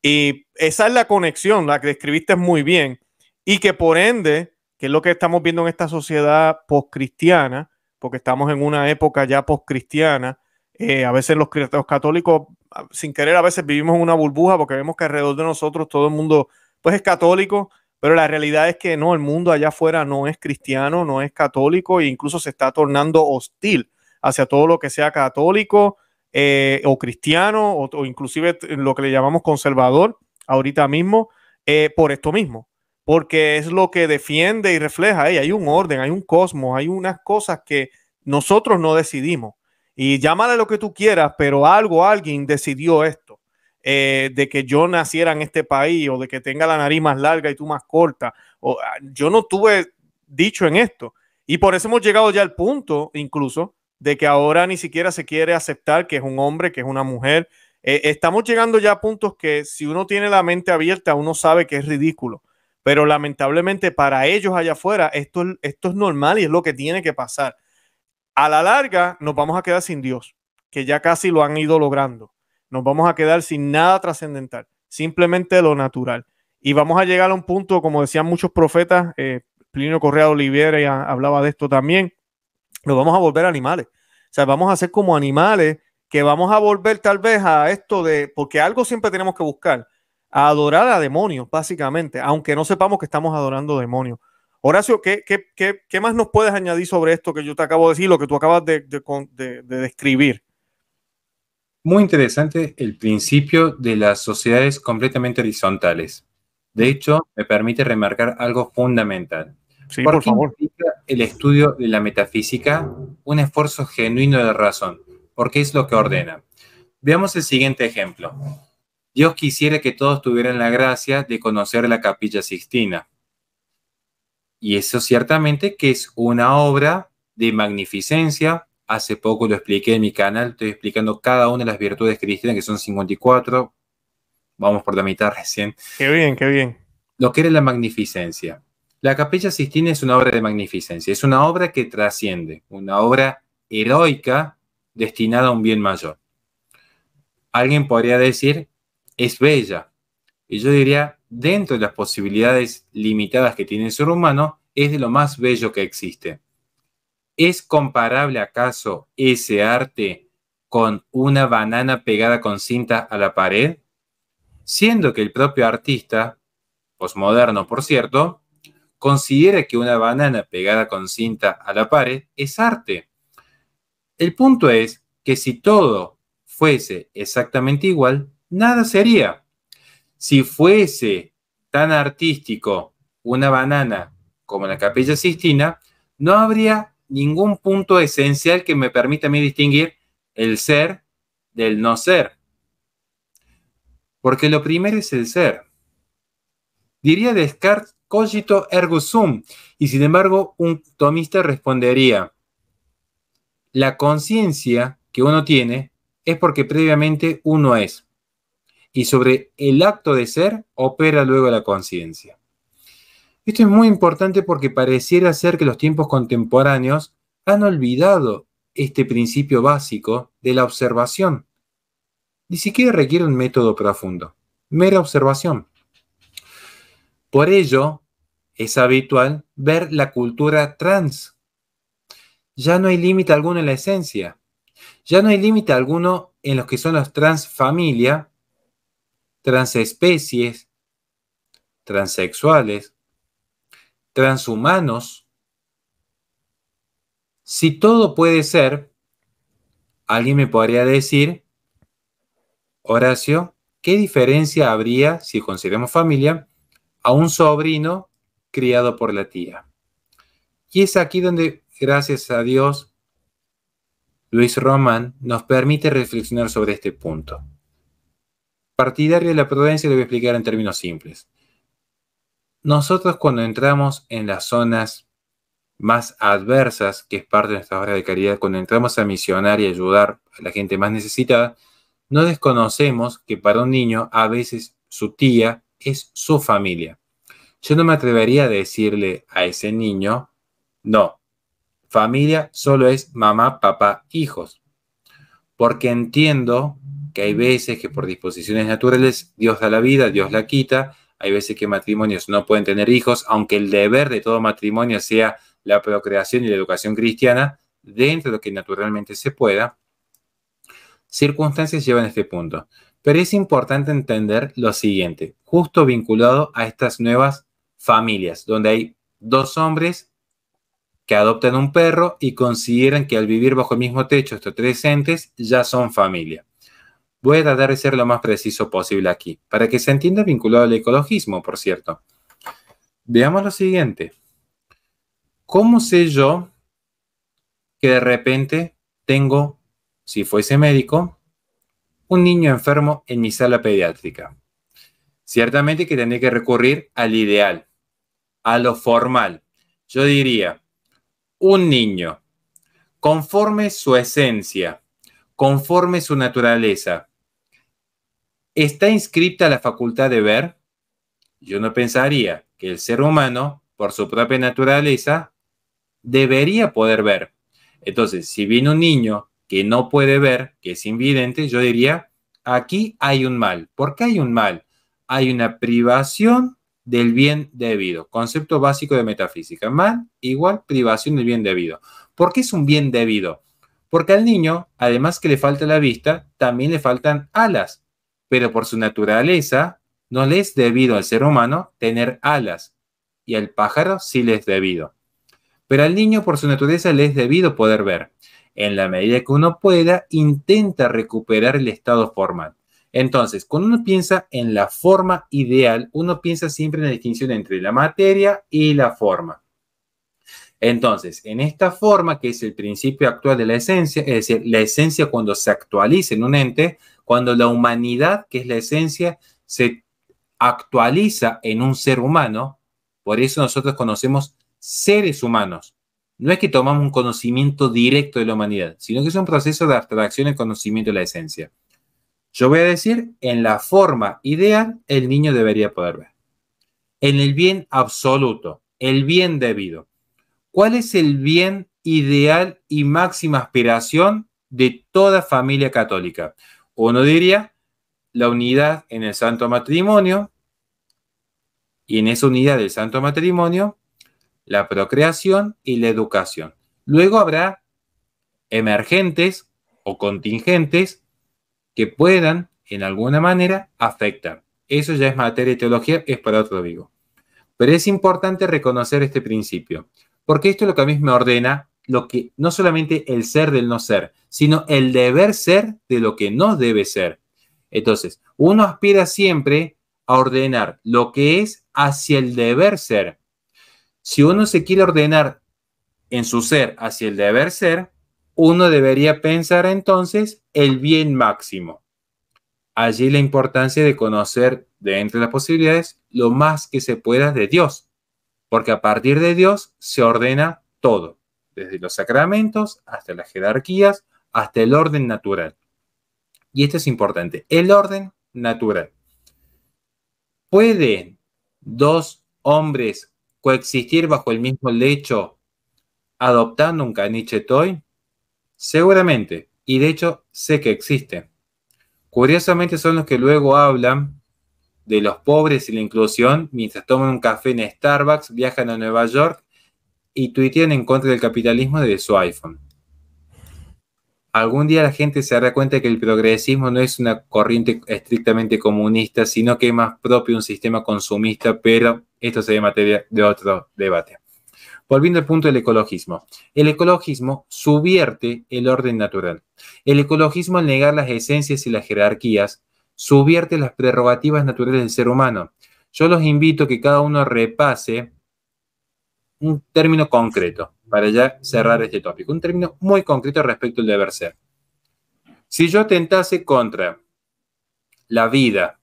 Speaker 1: Y esa es la conexión, la que describiste muy bien, y que por ende, que es lo que estamos viendo en esta sociedad postcristiana, porque estamos en una época ya postcristiana, eh, a veces los, católicos, ah, sin querer, a veces vivimos en una burbuja porque vemos que alrededor de nosotros todo el mundo, pues es católico, pero la realidad es que no, el mundo allá afuera no es cristiano, no es católico e incluso se está tornando hostil hacia todo lo que sea católico eh, o cristiano o, inclusive lo que le llamamos conservador ahorita mismo eh, por esto mismo, porque es lo que defiende y refleja. ahí: hay un orden, hay un cosmos, hay unas cosas que nosotros no decidimos. Y llámale lo que tú quieras, pero algo, alguien decidió esto. Eh, de que yo naciera en este país o de que tenga la nariz más larga y tú más corta. O, ah, yo no tuve dicho en esto. Y por eso hemos llegado ya al punto, incluso, de que ahora ni siquiera se quiere aceptar que es un hombre, que es una mujer. Eh, estamos llegando ya a puntos que si uno tiene la mente abierta, uno sabe que es ridículo. Pero lamentablemente para ellos allá afuera, esto, esto es normal y es lo que tiene que pasar. A la larga nos vamos a quedar sin Dios, que ya casi lo han ido logrando. Nos vamos a quedar sin nada trascendental, simplemente lo natural. Y vamos a llegar a un punto, como decían muchos profetas, eh, Plinio Correa ya hablaba de esto también, nos vamos a volver animales. O sea, vamos a ser como animales que vamos a volver tal vez a esto de, porque algo siempre tenemos que buscar, a adorar a demonios, básicamente, aunque no sepamos que estamos adorando demonios. Horacio, ¿qué, qué, qué, más nos puedes añadir sobre esto que yo te acabo de decir, lo que tú acabas de, describir?
Speaker 2: Muy interesante el principio de las sociedades completamente horizontales. De mm. hecho, me permite remarcar algo fundamental. Sí, ¿Por, favor el estudio de la metafísica un esfuerzo genuino de razón, porque es lo que ordena. Veamos el siguiente ejemplo. Dios quisiera que todos tuvieran la gracia de conocer la capilla sixtina. Y eso ciertamente que es una obra de magnificencia. Hace poco lo expliqué en mi canal, estoy explicando cada una de las virtudes cristianas, que son 54. Vamos por la mitad recién. Qué bien, qué bien. Lo que era la magnificencia. La Capilla Sistina es una obra de magnificencia, es una obra que trasciende, una obra heroica destinada a un bien mayor. Alguien podría decir, es bella. Y yo diría, dentro de las posibilidades limitadas que tiene el ser humano, es de lo más bello que existe. ¿Es comparable acaso ese arte con una banana pegada con cinta a la pared? Siendo que el propio artista, posmoderno por cierto, considera que una banana pegada con cinta a la pared es arte. El punto es que si todo fuese exactamente igual, nada sería. Si fuese tan artístico una banana como la capilla sistina, no habría ningún punto esencial que me permita a mí distinguir el ser del no ser. Porque lo primero es el ser. Diría Descartes cogito ergo sum. Y sin embargo, un tomista respondería, la conciencia que uno tiene es porque previamente uno es. Y sobre el acto de ser opera luego la conciencia. Esto es muy importante porque pareciera ser que los tiempos contemporáneos han olvidado este principio básico de la observación. Ni siquiera requiere un método profundo, mera observación. Por ello, es habitual ver la cultura trans. Ya no hay límite alguno en la esencia. Ya no hay límite alguno en los que son los transfamilia, transespecies, transexuales, transhumanos. Si todo puede ser, alguien me podría decir, Horacio, ¿qué diferencia habría, si consideramos familia, a un sobrino criado por la tía. Y es aquí donde, gracias a Dios, Luis Roman nos permite reflexionar sobre este punto. Partidario de la prudencia lo voy a explicar en términos simples. Nosotros cuando entramos en las zonas más adversas, que es parte de nuestra obra de caridad, cuando entramos a misionar y ayudar a la gente más necesitada, no desconocemos que para un niño a veces su tía es su familia. Yo no me atrevería a decirle a ese niño, no, familia solo es mamá, papá, hijos, porque entiendo que hay veces que por disposiciones naturales Dios da la vida, Dios la quita, hay veces que matrimonios no pueden tener hijos, aunque el deber de todo matrimonio sea la procreación y la educación cristiana, dentro de lo que naturalmente se pueda, circunstancias llevan a este punto. Pero es importante entender lo siguiente, justo vinculado a estas nuevas familias, donde hay dos hombres que adoptan un perro y consideran que al vivir bajo el mismo techo estos tres entes ya son familia. Voy a tratar de ser lo más preciso posible aquí, para que se entienda vinculado al ecologismo, por cierto. Veamos lo siguiente. ¿Cómo sé yo que de repente tengo, si fuese médico, un niño enfermo en mi sala pediátrica. Ciertamente que tendría que recurrir al ideal, a lo formal. Yo diría, un niño, conforme su esencia, conforme su naturaleza, ¿está inscripta la facultad de ver? Yo no pensaría que el ser humano, por su propia naturaleza, debería poder ver. Entonces, si vino un niño que no puede ver, que es invidente, yo diría, aquí hay un mal. ¿Por qué hay un mal? Hay una privación del bien debido. Concepto básico de metafísica. Mal igual privación del bien debido. ¿Por qué es un bien debido? Porque al niño, además que le falta la vista, también le faltan alas. Pero por su naturaleza, no le es debido al ser humano tener alas. Y al pájaro sí le es debido. Pero al niño, por su naturaleza, le es debido poder ver en la medida que uno pueda, intenta recuperar el estado formal. Entonces, cuando uno piensa en la forma ideal, uno piensa siempre en la distinción entre la materia y la forma. Entonces, en esta forma, que es el principio actual de la esencia, es decir, la esencia cuando se actualiza en un ente, cuando la humanidad, que es la esencia, se actualiza en un ser humano, por eso nosotros conocemos seres humanos, no es que tomamos un conocimiento directo de la humanidad, sino que es un proceso de abstracción del conocimiento de la esencia. Yo voy a decir, en la forma ideal, el niño debería poder ver. En el bien absoluto, el bien debido. ¿Cuál es el bien ideal y máxima aspiración de toda familia católica? Uno diría la unidad en el santo matrimonio, y en esa unidad del santo matrimonio la procreación y la educación. Luego habrá emergentes o contingentes que puedan, en alguna manera, afectar. Eso ya es materia de teología, es para otro vivo. Pero es importante reconocer este principio, porque esto es lo que a mí me ordena lo que no solamente el ser del no ser, sino el deber ser de lo que no debe ser. Entonces, uno aspira siempre a ordenar lo que es hacia el deber ser. Si uno se quiere ordenar en su ser hacia el deber ser, uno debería pensar entonces el bien máximo. Allí la importancia de conocer de entre las posibilidades lo más que se pueda de Dios, porque a partir de Dios se ordena todo, desde los sacramentos hasta las jerarquías, hasta el orden natural. Y esto es importante, el orden natural. ¿Pueden dos hombres coexistir bajo el mismo lecho adoptando un caniche toy? Seguramente, y de hecho sé que existe Curiosamente son los que luego hablan de los pobres y la inclusión mientras toman un café en Starbucks, viajan a Nueva York y tuitean en contra del capitalismo desde su iPhone algún día la gente se dará cuenta que el progresismo no es una corriente estrictamente comunista, sino que es más propio un sistema consumista, pero esto sería materia de otro debate. Volviendo al punto del ecologismo. El ecologismo subvierte el orden natural. El ecologismo al negar las esencias y las jerarquías, subvierte las prerrogativas naturales del ser humano. Yo los invito a que cada uno repase un término concreto para ya cerrar este tópico, un término muy concreto respecto al deber ser. Si yo atentase contra la vida,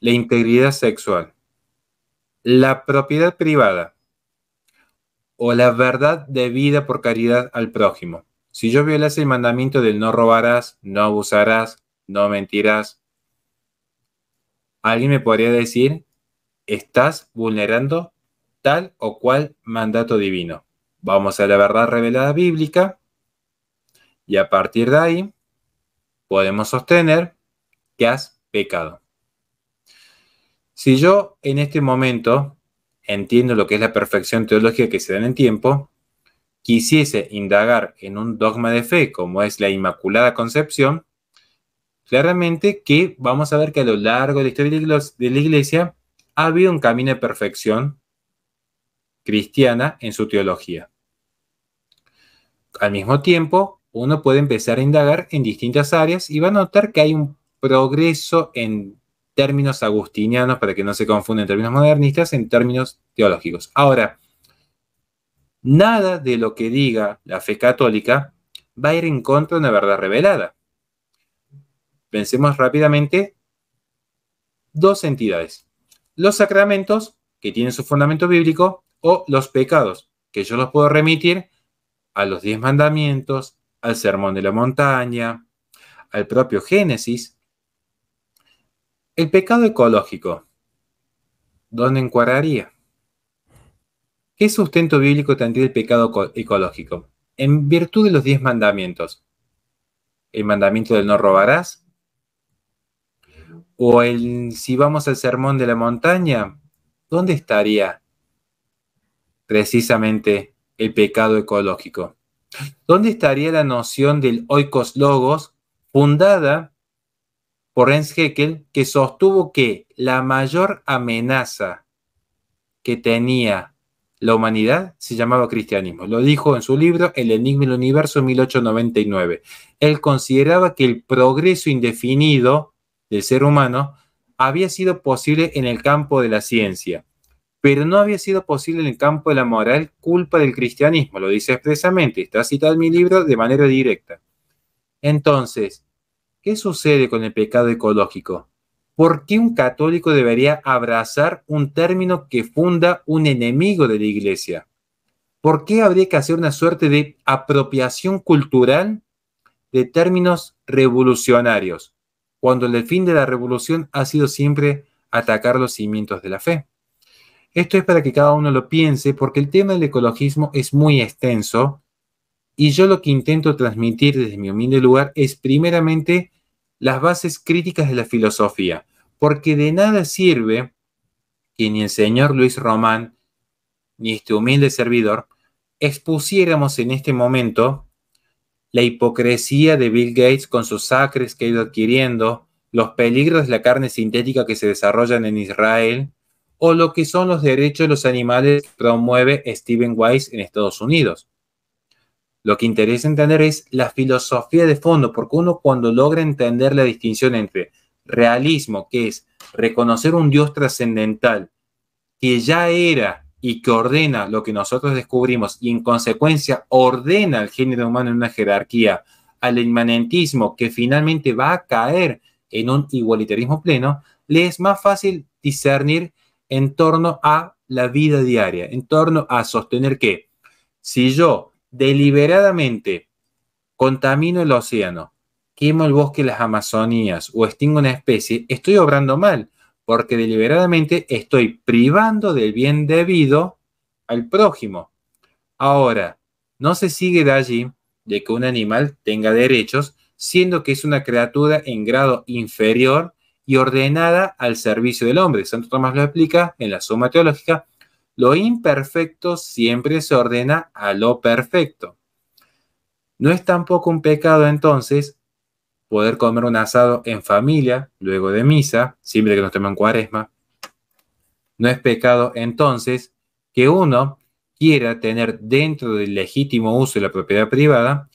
Speaker 2: la integridad sexual, la propiedad privada o la verdad debida por caridad al prójimo, si yo violase el mandamiento del no robarás, no abusarás, no mentirás, alguien me podría decir, estás vulnerando tal o cual mandato divino. Vamos a la verdad revelada bíblica y a partir de ahí podemos sostener que has pecado. Si yo en este momento entiendo lo que es la perfección teológica que se da en tiempo, quisiese indagar en un dogma de fe como es la Inmaculada Concepción, claramente que vamos a ver que a lo largo de la historia de la iglesia ha habido un camino de perfección cristiana en su teología. Al mismo tiempo, uno puede empezar a indagar en distintas áreas y va a notar que hay un progreso en términos agustinianos, para que no se en términos modernistas, en términos teológicos. Ahora, nada de lo que diga la fe católica va a ir en contra de una verdad revelada. Pensemos rápidamente dos entidades. Los sacramentos, que tienen su fundamento bíblico, o los pecados, que yo los puedo remitir a los diez mandamientos, al sermón de la montaña, al propio Génesis. El pecado ecológico, ¿dónde encuadraría? ¿Qué sustento bíblico tendría el pecado ecológico? En virtud de los diez mandamientos. El mandamiento del no robarás. O el si vamos al sermón de la montaña, ¿dónde estaría precisamente el pecado ecológico. ¿Dónde estaría la noción del oikos logos fundada por Ernst Haeckel, que sostuvo que la mayor amenaza que tenía la humanidad se llamaba cristianismo? Lo dijo en su libro El Enigma del Universo 1899. Él consideraba que el progreso indefinido del ser humano había sido posible en el campo de la ciencia pero no había sido posible en el campo de la moral culpa del cristianismo, lo dice expresamente, está citado en mi libro de manera directa. Entonces, ¿qué sucede con el pecado ecológico? ¿Por qué un católico debería abrazar un término que funda un enemigo de la iglesia? ¿Por qué habría que hacer una suerte de apropiación cultural de términos revolucionarios, cuando el fin de la revolución ha sido siempre atacar los cimientos de la fe? Esto es para que cada uno lo piense porque el tema del ecologismo es muy extenso y yo lo que intento transmitir desde mi humilde lugar es primeramente las bases críticas de la filosofía, porque de nada sirve que ni el señor Luis Román ni este humilde servidor expusiéramos en este momento la hipocresía de Bill Gates con sus sacres que ha ido adquiriendo, los peligros de la carne sintética que se desarrollan en Israel, o lo que son los derechos de los animales que promueve Stephen Weiss en Estados Unidos. Lo que interesa entender es la filosofía de fondo, porque uno cuando logra entender la distinción entre realismo, que es reconocer un Dios trascendental, que ya era y que ordena lo que nosotros descubrimos y en consecuencia ordena al género humano en una jerarquía, al inmanentismo que finalmente va a caer en un igualitarismo pleno, le es más fácil discernir en torno a la vida diaria, en torno a sostener que si yo deliberadamente contamino el océano, quemo el bosque de las Amazonías o extingo una especie, estoy obrando mal, porque deliberadamente estoy privando del bien debido al prójimo. Ahora, no se sigue de allí de que un animal tenga derechos, siendo que es una criatura en grado inferior y ordenada al servicio del hombre. Santo Tomás lo explica en la Suma Teológica, lo imperfecto siempre se ordena a lo perfecto. No es tampoco un pecado entonces poder comer un asado en familia luego de misa, siempre que nos en cuaresma. No es pecado entonces que uno quiera tener dentro del legítimo uso de la propiedad privada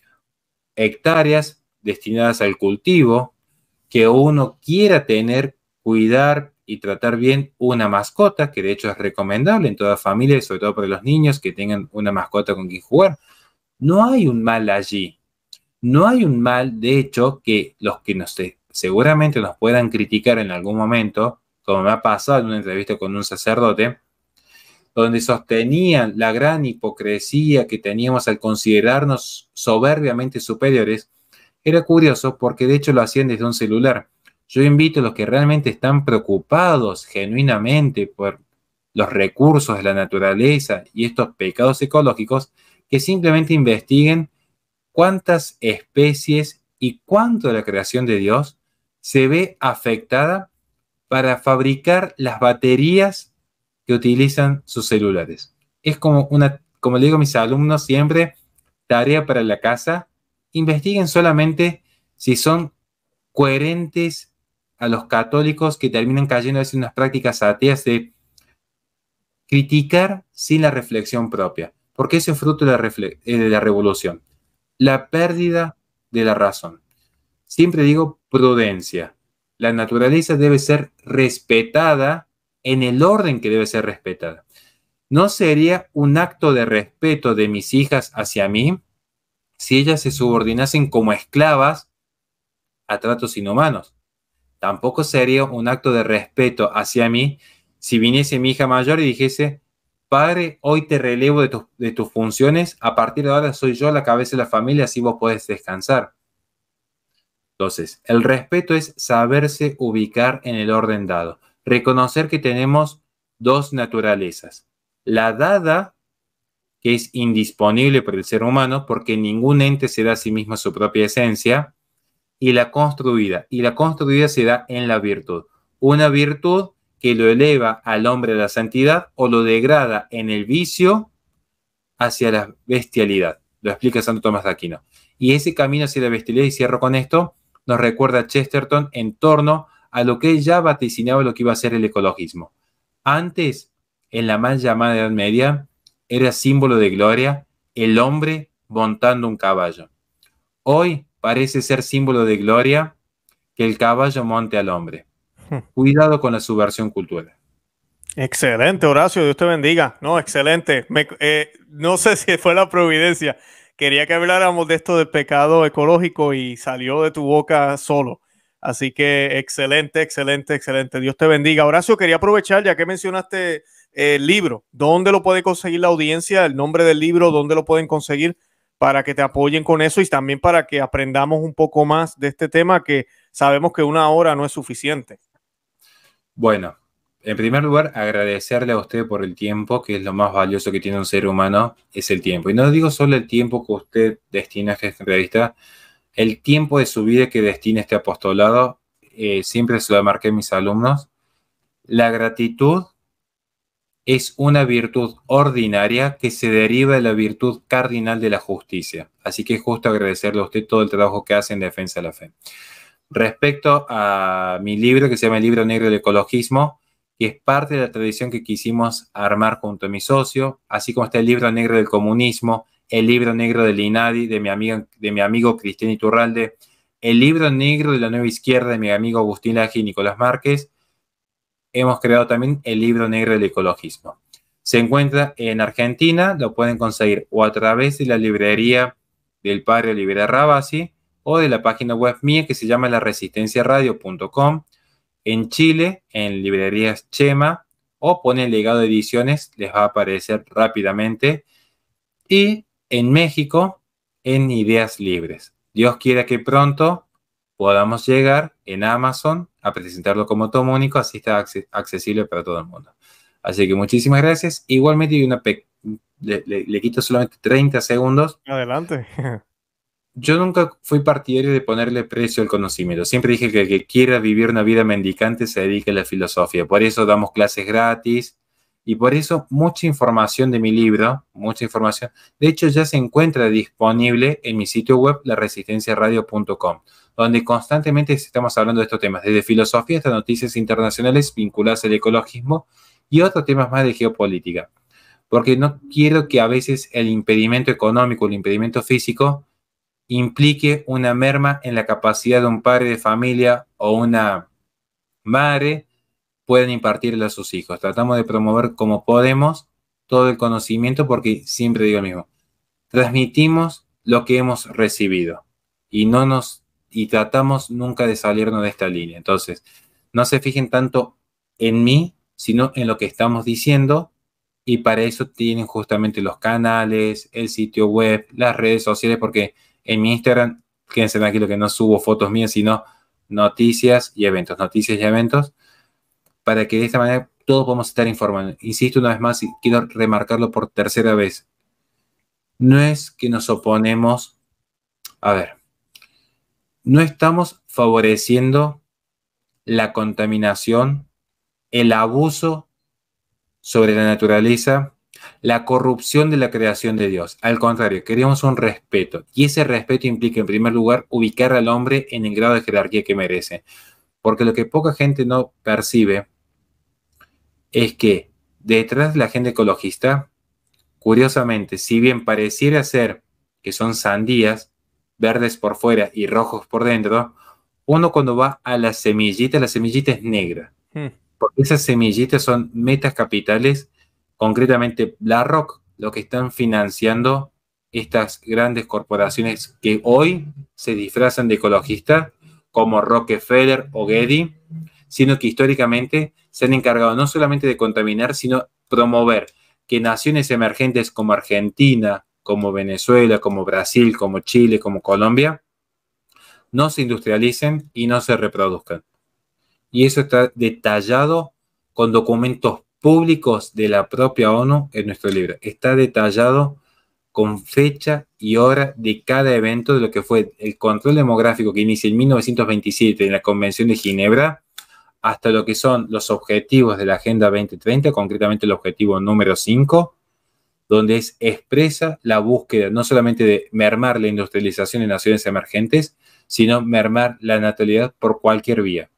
Speaker 2: hectáreas destinadas al cultivo que uno quiera tener, cuidar y tratar bien una mascota, que de hecho es recomendable en toda familia, y sobre todo para los niños que tengan una mascota con quien jugar. No hay un mal allí. No hay un mal, de hecho, que los que seguramente nos puedan criticar en algún momento, como me ha pasado en una entrevista con un sacerdote, donde sostenían la gran hipocresía que teníamos al considerarnos soberbiamente superiores, era curioso porque de hecho lo hacían desde un celular. Yo invito a los que realmente están preocupados genuinamente por los recursos de la naturaleza y estos pecados ecológicos, que simplemente investiguen cuántas especies y cuánto de la creación de Dios se ve afectada para fabricar las baterías que utilizan sus celulares. Es como una, como le digo a mis alumnos siempre, tarea para la casa, investiguen solamente si son coherentes a los católicos que terminan cayendo en unas prácticas ateas de criticar sin la reflexión propia, porque ese es fruto de la, eh, de la revolución, la pérdida de la razón. Siempre digo prudencia. La naturaleza debe ser respetada en el orden que debe ser respetada. ¿No sería un acto de respeto de mis hijas hacia mí si ellas se subordinasen como esclavas a tratos inhumanos. Tampoco sería un acto de respeto hacia mí si viniese mi hija mayor y dijese, padre, hoy te relevo de, tus funciones, a partir de ahora soy yo la cabeza de la familia, así vos podés descansar. Entonces, el respeto es saberse ubicar en el orden dado, reconocer que tenemos dos naturalezas, la dada es indisponible para el ser humano porque ningún ente se da a sí mismo su propia esencia, y la construida. Y la construida se da en la virtud. Una virtud que lo eleva al hombre de la santidad o lo degrada en el vicio hacia la bestialidad. Lo explica Santo Tomás de Aquino. Y ese camino hacia la bestialidad, y cierro con esto, nos recuerda a Chesterton en torno a lo que ya vaticinaba lo que iba a ser el ecologismo. Antes, en la mal llamada Edad Media, era símbolo de gloria el hombre montando un caballo. Hoy parece ser símbolo de gloria que el caballo monte al hombre. Hmm. Cuidado con la subversión cultural.
Speaker 1: Excelente, Horacio, Dios te bendiga. No, excelente. Eh, no sé si fue la providencia. Quería que habláramos de esto del pecado ecológico y salió de tu boca solo. Así que excelente, excelente, excelente. Dios te bendiga. Horacio, quería aprovechar, ya que mencionaste el libro, dónde lo puede conseguir la audiencia, el nombre del libro, dónde lo pueden conseguir para que te apoyen con eso y también para que aprendamos un poco más de este tema que sabemos que una hora no es suficiente.
Speaker 2: Bueno, en primer lugar, agradecerle a usted por el tiempo, que es lo más valioso que tiene un ser humano, es el tiempo. Y no digo solo el tiempo que usted destina a esta entrevista, el tiempo de su vida que destina este apostolado, eh, siempre se lo marqué a mis alumnos, la gratitud es una virtud ordinaria que se deriva de la virtud cardinal de la justicia. Así que es justo agradecerle a usted todo el trabajo que hace en defensa de la fe. Respecto a mi libro, que se llama El libro negro del ecologismo, que es parte de la tradición que quisimos armar junto a mi socio, así como está el libro negro del comunismo, el libro negro del INADI, de mi, de mi amigo Cristian Iturralde, el libro negro de la nueva izquierda de mi amigo Agustín Laje y Nicolás Márquez, hemos creado también el libro negro del ecologismo. Se encuentra en Argentina, lo pueden conseguir o a través de la librería del padre Olivera Rabasi o de la página web mía que se llama laresistenciaradio.com. En Chile, en librerías Chema o pone legado de ediciones, les va a aparecer rápidamente. Y en México, en Ideas Libres. Dios quiera que pronto podamos llegar en Amazon a presentarlo como tomo único, así está accesible para todo el mundo. Así que muchísimas gracias. Igualmente, una le, quito solamente 30 segundos. Adelante. Yo nunca fui partidario de ponerle precio al conocimiento. Siempre dije que el que quiera vivir una vida mendicante se dedique a la filosofía. Por eso damos clases gratis y por eso mucha información de mi libro, mucha información. De hecho, ya se encuentra disponible en mi sitio web, laresistenciaradio.com donde constantemente estamos hablando de estos temas, desde filosofía hasta noticias internacionales vinculadas al ecologismo y otros temas más de geopolítica. Porque no quiero que a veces el impedimento económico, el impedimento físico, implique una merma en la capacidad de un padre de familia o una madre puedan impartirle a sus hijos. Tratamos de promover como podemos todo el conocimiento porque siempre digo lo mismo, transmitimos lo que hemos recibido y no nos y tratamos nunca de salirnos de esta línea. Entonces, no se fijen tanto en mí, sino en lo que estamos diciendo. Y para eso tienen justamente los canales, el sitio web, las redes sociales, porque en mi Instagram, quédense lo que no subo fotos mías, sino noticias y eventos, noticias y eventos, para que de esta manera todos podamos estar informados. Insisto una vez más y quiero remarcarlo por tercera vez. No es que nos oponemos, a ver, no estamos favoreciendo la contaminación, el abuso sobre la naturaleza, la corrupción de la creación de Dios. Al contrario, queremos un respeto. Y ese respeto implica, en primer lugar, ubicar al hombre en el grado de jerarquía que merece. Porque lo que poca gente no percibe es que detrás de la gente ecologista, curiosamente, si bien pareciera ser que son sandías, verdes por fuera y rojos por dentro, uno cuando va a la semillita, la semillita es negra. Hmm. Porque esas semillitas son metas capitales, concretamente BlackRock, lo que están financiando estas grandes corporaciones que hoy se disfrazan de ecologistas, como Rockefeller o Getty, sino que históricamente se han encargado no solamente de contaminar, sino promover que naciones emergentes como Argentina, como Venezuela, como Brasil, como Chile, como Colombia, no se industrialicen y no se reproduzcan. Y eso está detallado con documentos públicos de la propia ONU en nuestro libro. Está detallado con fecha y hora de cada evento de lo que fue el control demográfico que inicia en 1927 en la Convención de Ginebra hasta lo que son los objetivos de la Agenda 2030, concretamente el objetivo número 5, donde es expresa la búsqueda no solamente de mermar la industrialización en naciones emergentes, sino mermar la natalidad por cualquier vía.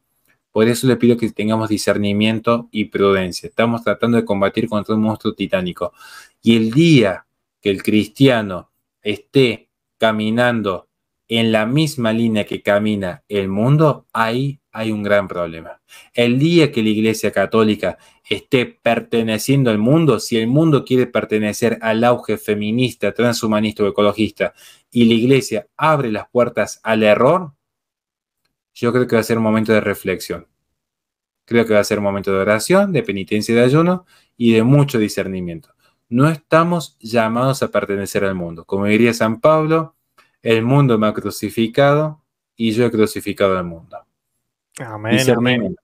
Speaker 2: Por eso le pido que tengamos discernimiento y prudencia. Estamos tratando de combatir contra un monstruo titánico. Y el día que el cristiano esté caminando en la misma línea que camina el mundo, ahí hay un gran problema. El día que la Iglesia Católica esté perteneciendo al mundo, si el mundo quiere pertenecer al auge feminista, transhumanista o ecologista, y la Iglesia abre las puertas al error, yo creo que va a ser un momento de reflexión. Creo que va a ser un momento de oración, de penitencia y de ayuno y de mucho discernimiento. No estamos llamados a pertenecer al mundo. Como diría San Pablo, el mundo me ha crucificado y yo he crucificado al mundo.
Speaker 1: Amén.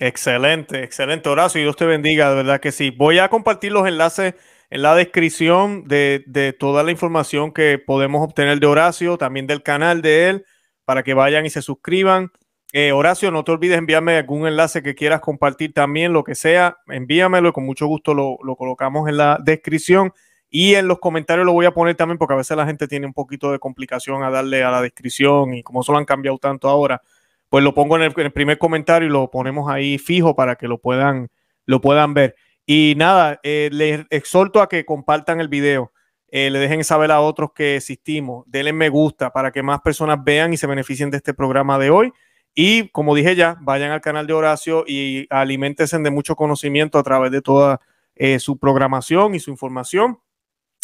Speaker 1: Excelente, excelente, Horacio. Y Dios te bendiga, de verdad que sí. Voy a compartir los enlaces en la descripción de, toda la información que podemos obtener de Horacio, también del canal de él, para que vayan y se suscriban. Eh, Horacio, no te olvides enviarme algún enlace que quieras compartir también, lo que sea, envíamelo y con mucho gusto lo, lo, colocamos en la descripción y en los comentarios lo voy a poner también porque a veces la gente tiene un poquito de complicación a darle a la descripción y como solo han cambiado tanto ahora, pues lo pongo en el, primer comentario y lo ponemos ahí fijo para que lo puedan, lo puedan ver. Y nada, eh, les exhorto a que compartan el video, eh, le dejen saber a otros que existimos, denle me gusta para que más personas vean y se beneficien de este programa de hoy. Y como dije ya, vayan al canal de Horacio y aliméntense de mucho conocimiento a través de toda eh, su programación y su información,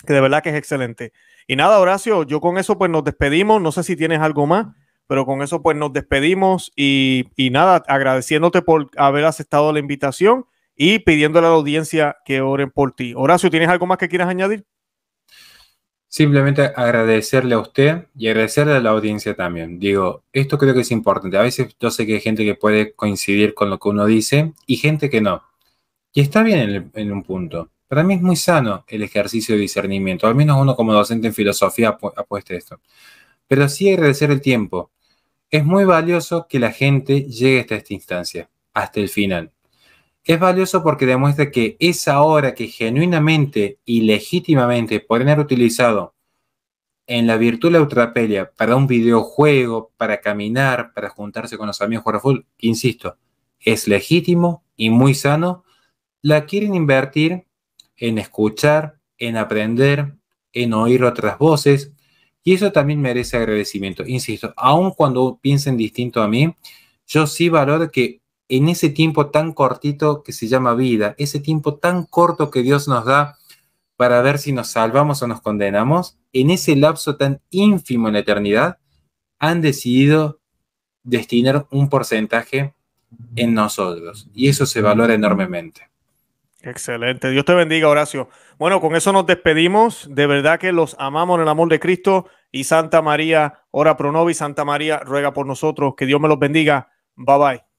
Speaker 1: que de verdad que es excelente. Y nada, Horacio, yo con eso pues nos despedimos. No sé si tienes algo más. Pero con eso pues nos despedimos y, nada, agradeciéndote por haber aceptado la invitación y pidiéndole a la audiencia que oren por ti. Horacio, ¿tienes algo más que quieras añadir?
Speaker 2: Simplemente agradecerle a usted y agradecerle a la audiencia también. Digo, esto creo que es importante. A veces yo sé que hay gente que puede coincidir con lo que uno dice y gente que no. Y está bien en, un punto. Para mí es muy sano el ejercicio de discernimiento. Al menos uno como docente en filosofía apuesta esto pero sí agradecer el tiempo. Es muy valioso que la gente llegue hasta esta instancia, hasta el final. Es valioso porque demuestra que esa hora que genuinamente y legítimamente pueden haber utilizado en la virtud de la para un videojuego, para caminar, para juntarse con los amigos jugar que insisto, es legítimo y muy sano, la quieren invertir en escuchar, en aprender, en oír otras voces, y eso también merece agradecimiento. Insisto, aun cuando piensen distinto a mí, yo sí valoro que en ese tiempo tan cortito que se llama vida, ese tiempo tan corto que Dios nos da para ver si nos salvamos o nos condenamos, en ese lapso tan ínfimo en la eternidad, han decidido destinar un porcentaje en nosotros. Y eso se valora enormemente.
Speaker 1: Excelente. Dios te bendiga, Horacio. Bueno, con eso nos despedimos. De verdad que los amamos en el amor de Cristo y Santa María, ora pro Santa María, ruega por nosotros. Que Dios me los bendiga. Bye bye.